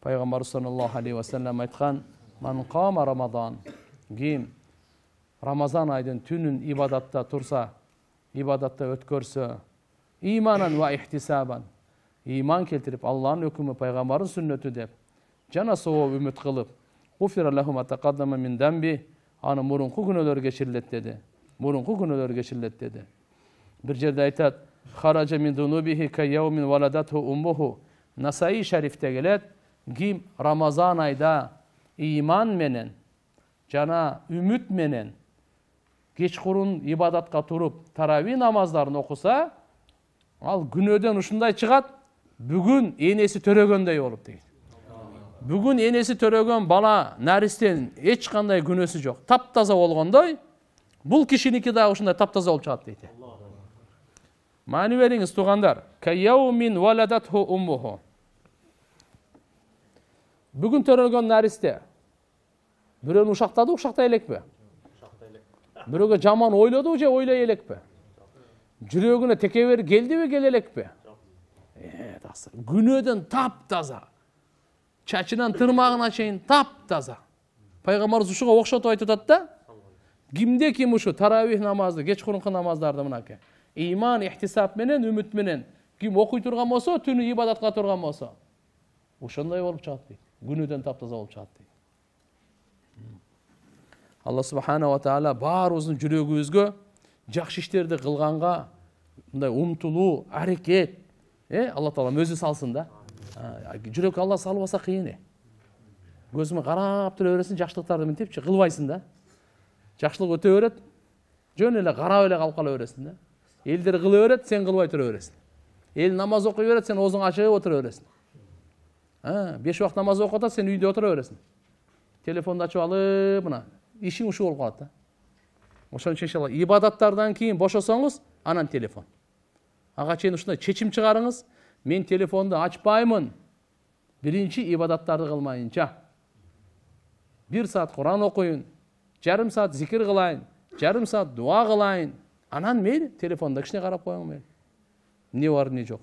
пайгамбарыбыз саллаллаху алейхи вассалам айткан қама рамадан ким рамазан айдын түнүн ибадатта турса ибадатта өткөрсө иманан ва ихтисабан иман келтирип алланын өкүмү пайгамбардын сүннөтү деп жана сооп үмүт кылып аны мурунку күнөөлөр кечирилет деди мурунку күнөөлөр кечирилет деди бир жерде айтат хаража мин дунубихи валадатху уммуху насаи шарифте келет ким рамазан айда иман менен жана үмүт менен кечкурун ибадатка туруп тарави намаздарын окуса ал күнөөдөн ушундай чыгат бүгүн энеси төрөгөндөй болуп дейт бүгін енесі төреген бала нәрістен ешқандай күнөөсү жоқ таптаза болгондой бұл кишиники дагы ушундай таптаза болуп чыгат дейт маани бериңиз туугандар бүгүн төрөлгөн нәресте ұшақтады ушактады ушактай элекпи бирөөгө жаман ойлодубу же ойлой элекпи жүрөгүнө келді келдиби келе элекпи күнөөдөн таптаза чачынан тырмагына тап таза пайғамбарымыз ушуга окшотуп айтып атат да кімде ким ушу таравих намазы кечкурунку намаздарды мынакей Иман ихтисап менен үмүт менен ким окуй турган болсо түнү ибадат кыла турган болсо ошондой болуп чыгат дейт күнөөдөн таптаза болуп чыгат дейт алла субханала таала баарыбыздын жүрөгүбүзгө жакшы иштерди кылганга мындай умтулуу аракет э алла таалам өзү салсын да жүрекке алла салып алса қиын е көзіме қарап тұра бересің жақсылықтарды міндепші қылбайсың да жақсылық өте береді жөн эле қарап эле қалып қала бересің да елдер қыла береді сен қылбай тұра бересің ел намаз оқи береді сен аузың ашып отыра бересің беш уақыт намаз оқып жатады сен үйде отыра бересің телефонды ашып алып мына ишің ушу болып қалады да ошон үчүн ибадаттардан кийин бошосоңуз анан телефон ага чейин ушундай чечим чыгарыңыз мен телефонды ачпаймын бірінші ибадаттарды кылмайынча Бір саат құран оқуын, жарым саат зікір қылайын, жарым саат дуа қылайын. анан мейли Телефонды кішіне қарап коюн мейді? Не бар не жоқ.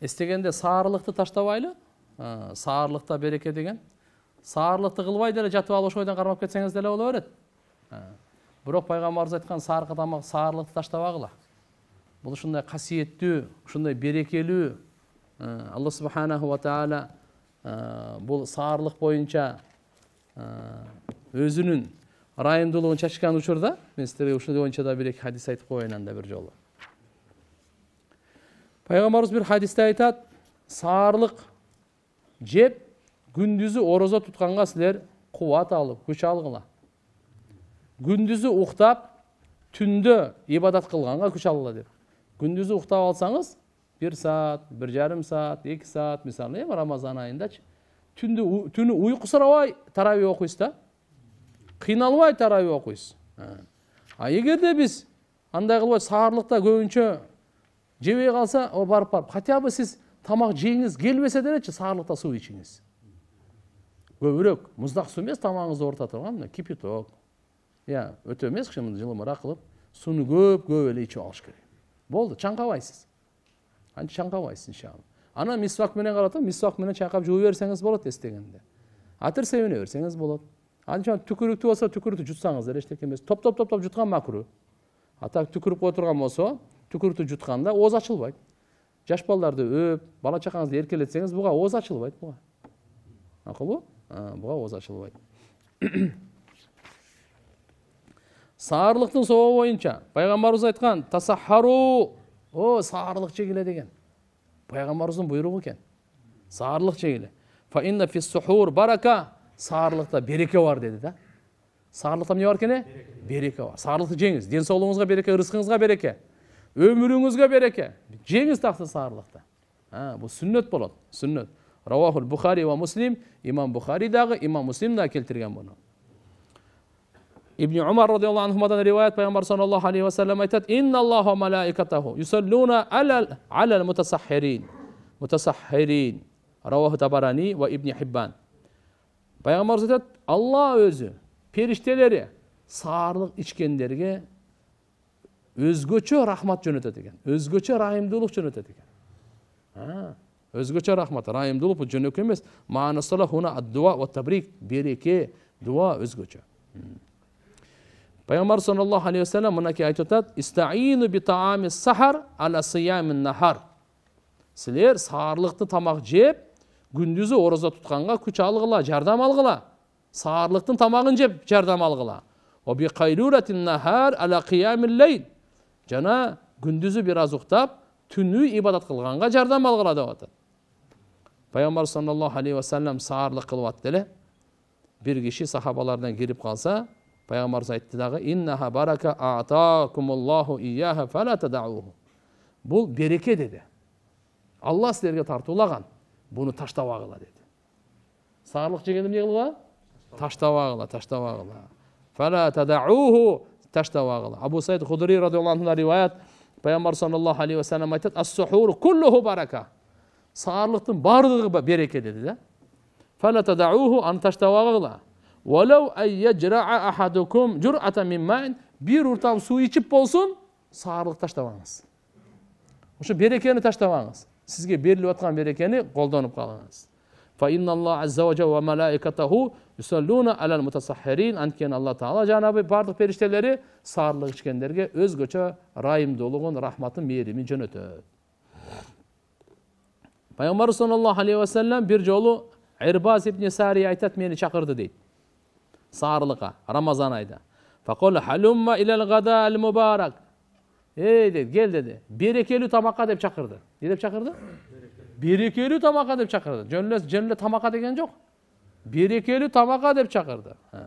эстегенде саарылыкты таштабайлы саарылыкта береке деген саарылыкты кылбай деле жатып алып ошол қармап кармап кетсеңиз деле боло бірақ пайғамбарымыз айтқан сарқы тамақ сарылықты таштап бұл ұшындай қасиетті ұшындай берекелі э, алла субханаху уа тағала э, бұл сарылық бойынша э, өзінің райымдылығын шашқан учурда мен сіздерге ушул бойынша да бір эки хадис айтып коеюн анда бір жолы пайғамбарымыз бір хадисте айтат сарылық жеп күндізі ораза тұтқанға сілер қуат алып күш алғыла күндізі уктап түнді ибадат қылғанға күш алла деп күндізі уктап алсаңыз бір саат бір жарым сағат екі сағат мысалы рамазан айындачы түнді түні ұйқысыравай тарауи оқисыз да кыйналбай тарави оқисыз а эгерде биз біз андай кылбай сағарлықта көбінше жебей қалса барып барып хотя бы сіз тамақ жегиңиз келбесе делечи сағарлықта су ішіңіз көбірек мұздақ су емес тамағыңызды орта тұрған мына кипяток иә өте емес кішкене жылымыраак кылып сууну көп көп эле ичип алыш керек болды чаңкабайсыз анча чаңкабайсыз иншалла анан мисвак менен карап атам мисвак менен чайкап жууп берсеңиз болот эстегенде атыр себине берсеңиз болот анча түкүрүктү болсо түкүрүктү жутсаңыз деле эчтеке эмес топ топ топ топ жуткан макру а так түкүрүп кое турган болсо түкүрүктү жутканда ооз ачылбайт жаш балдарды өөп бала чакаңызды эркелетсеңиз буга ооз ачылбайт буга макулбу буга ооз ачылбайт сарылықтың соғы бойынша пайғамбарымыз айтқан тасахару о сарылық жегіле деген пайғамбарымыздың бұйрығы екен сарылық жегіле фаинна барака сарылықта береке бар деді да сарылықта не бар екен береке бар сарылықты жеңіз денсаулығыңызға береке рызқыңызға береке өміріңізге береке жеңіз тақты сарылықты бұл сүннет болады сүннет рауахул бухари уа муслим имам бухаридағы имам муслим да келтірген бұны İbni Umar radıyallahu anhuma'dan rivayet Peygamber sallallahu aleyhi ve sellem aytet İnna Allaha melaikatahu yusalluna alel alel mutasahhirin. Mutasahhirin. Ravahu Tabarani ve İbni Hibban. Peygamber Hazretleri Allah özü perişteleri sağırlık içkenlerge özgöçe rahmat cönüt edigen. Özgöçe rahimduluk cönüt edigen. Ha. Özgöçe rahmat. Rahimduluk bu cönük emez. Manasala huna addua ve tabrik. Bereke. Dua özgöçe. Hmm. пайғамбар саллаллаху алейхи вассалам мінекей айтып жатады сахар ала нахар сілер сарылықты тамақ жеп күндізі ораза тұтқанға күч алғыла жәрдем алғыла сарылықтың тамағын жеп жәрдем алғыла жана күндізі біраз ұйықтап түні ибадат қылғанға жәрдем алғыла деп жатады пайғамбар саллаллаху алейхи уассалам сарылық қылып жатты эле бир киши сахабалардан келіп қалса пайғамбарымыз айтты дағы иннаха барака атакумуллаху ияха фала тадауху бұл береке деді алла сіздерге тартулаған бұны таштап ағыла деді сарлық жегенді не қылға таштап ағыла таштап ағыла фала тадауху таштап ағыла абу саид худри радиаллаху анхудан риуаят пайғамбар саллаллаху алейхи уассалам айтады ассухур куллуху барака сарлықтың барлығы береке деді да фала тадауху аны таштап ағыла уәләу әйәжраа ахадукум журата мин маин бір ұртап су ішіп болсын сарылық таштамаңыз ошо берекени таштамаңыз сізге беріліп жатқан берекені қолданып қалыңыз فإن الله عز وجل وملائكته жанабы періштелері сарылық ішкендерге өзгөчө райымдылығын рахматын мейірімін жөнөтөт пайгамбар саллаллаху алейхи вассалам бир жолу ирбаз ибн сари айтат мени чакырды дейт sağırlığa Ramazan ayda. Fakol halumma ilel gadal mübarek. Ey dedi gel dedi. Berekeli tamaka dep çakırdı. Ne dep çakırdı? Berekeli tamaka dep çakırdı. Cönle cönle tamaka degen yok. Berekeli tamaka dep çakırdı. Ha.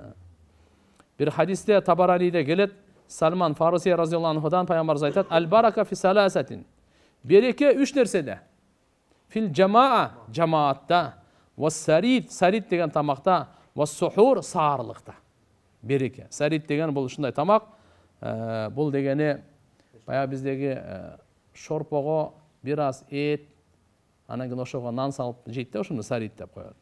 Bir hadiste Tabarani'de gelet Salman Farisi radıyallahu anh'dan peygamberimiz aytat el baraka fi salasatin. Bereke üç nersede. Fil cemaa cemaatta ve sarit sarit degen tamakta уассухур сарылықта береке сәрит деген бұл шындай тамақ ә, э, бұл дегені баяғы біздегі ә, э, шорпоға біраз ет анан кийин ошого нан салып жейт да ошондо сарит деп коет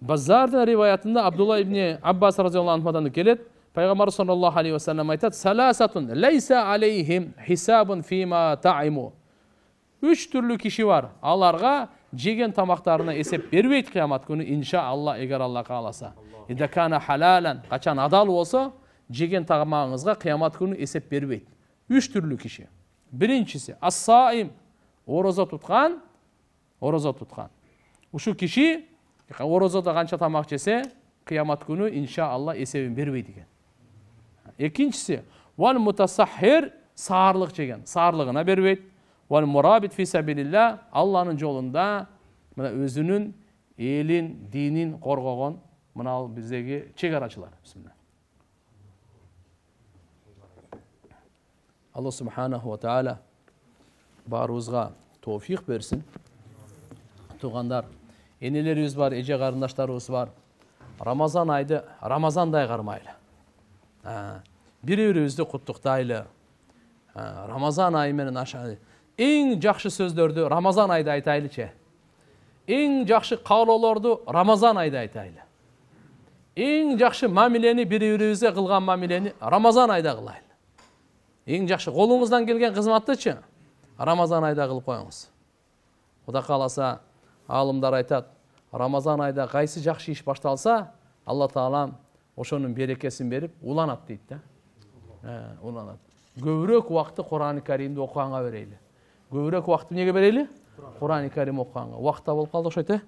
базардың риwayatында абдулла ибн аббас разиаллаху анхудан келет пайгамбар саллаллаху алейхи вассалам айтат саласатун лейса алейхим хисабун фима таиму үч түрлүү киши бар аларга жеген тамақтарына есеп бербейді қиямат күні алла егер алла қаласа идакана халалан қачан адал болса жеген тамағыңызға қиямат күні есеп бербейді үш түрлі кеше біріншісі ассаим ораза тұтқан ораза тұтқан ушу киши оразада қанша тамақ жесе қиямат күні иншаалла есебін бербейді екен екіншісі уал мутасаххир сарылық жеген сарылығына бербейді والمرابط في سبيل الله Allah'ның жолында мына өзінің елін, динін қорғаған мынау біздегі шекарашылар. Бисмилла. Алла субханаху ва тааля баарыбызга тауфиқ берсін. Туғандар, енелеріміз бар, еже қарындаштарымыз бар. Рамазан айды Рамазандай қармайлы. Бір-бірімізді құттықтайлы. Рамазан айы менен Ең жақшы сөздерді рамазан айда айтайлычы эң жакшы каалоолорду рамазан айда айтайлы ең жакшы мамилени бири бирибизге қылған мамилені, рамазан айда кылайлы Ең жақшы колуңуздан келген кызматтычы рамазан айда қылып қойыңыз. кудай қаласа алымдар айтат рамазан айда қайсы жақшы еш башталса алла таалам ошонун берекесин беріп уланат дейт да ә, уланат көбүрөөк убакытты курани каримди көбірек уақытты неге берейлі Құран кәрим оқығанға уақыт табылып қалды ұқсайды иә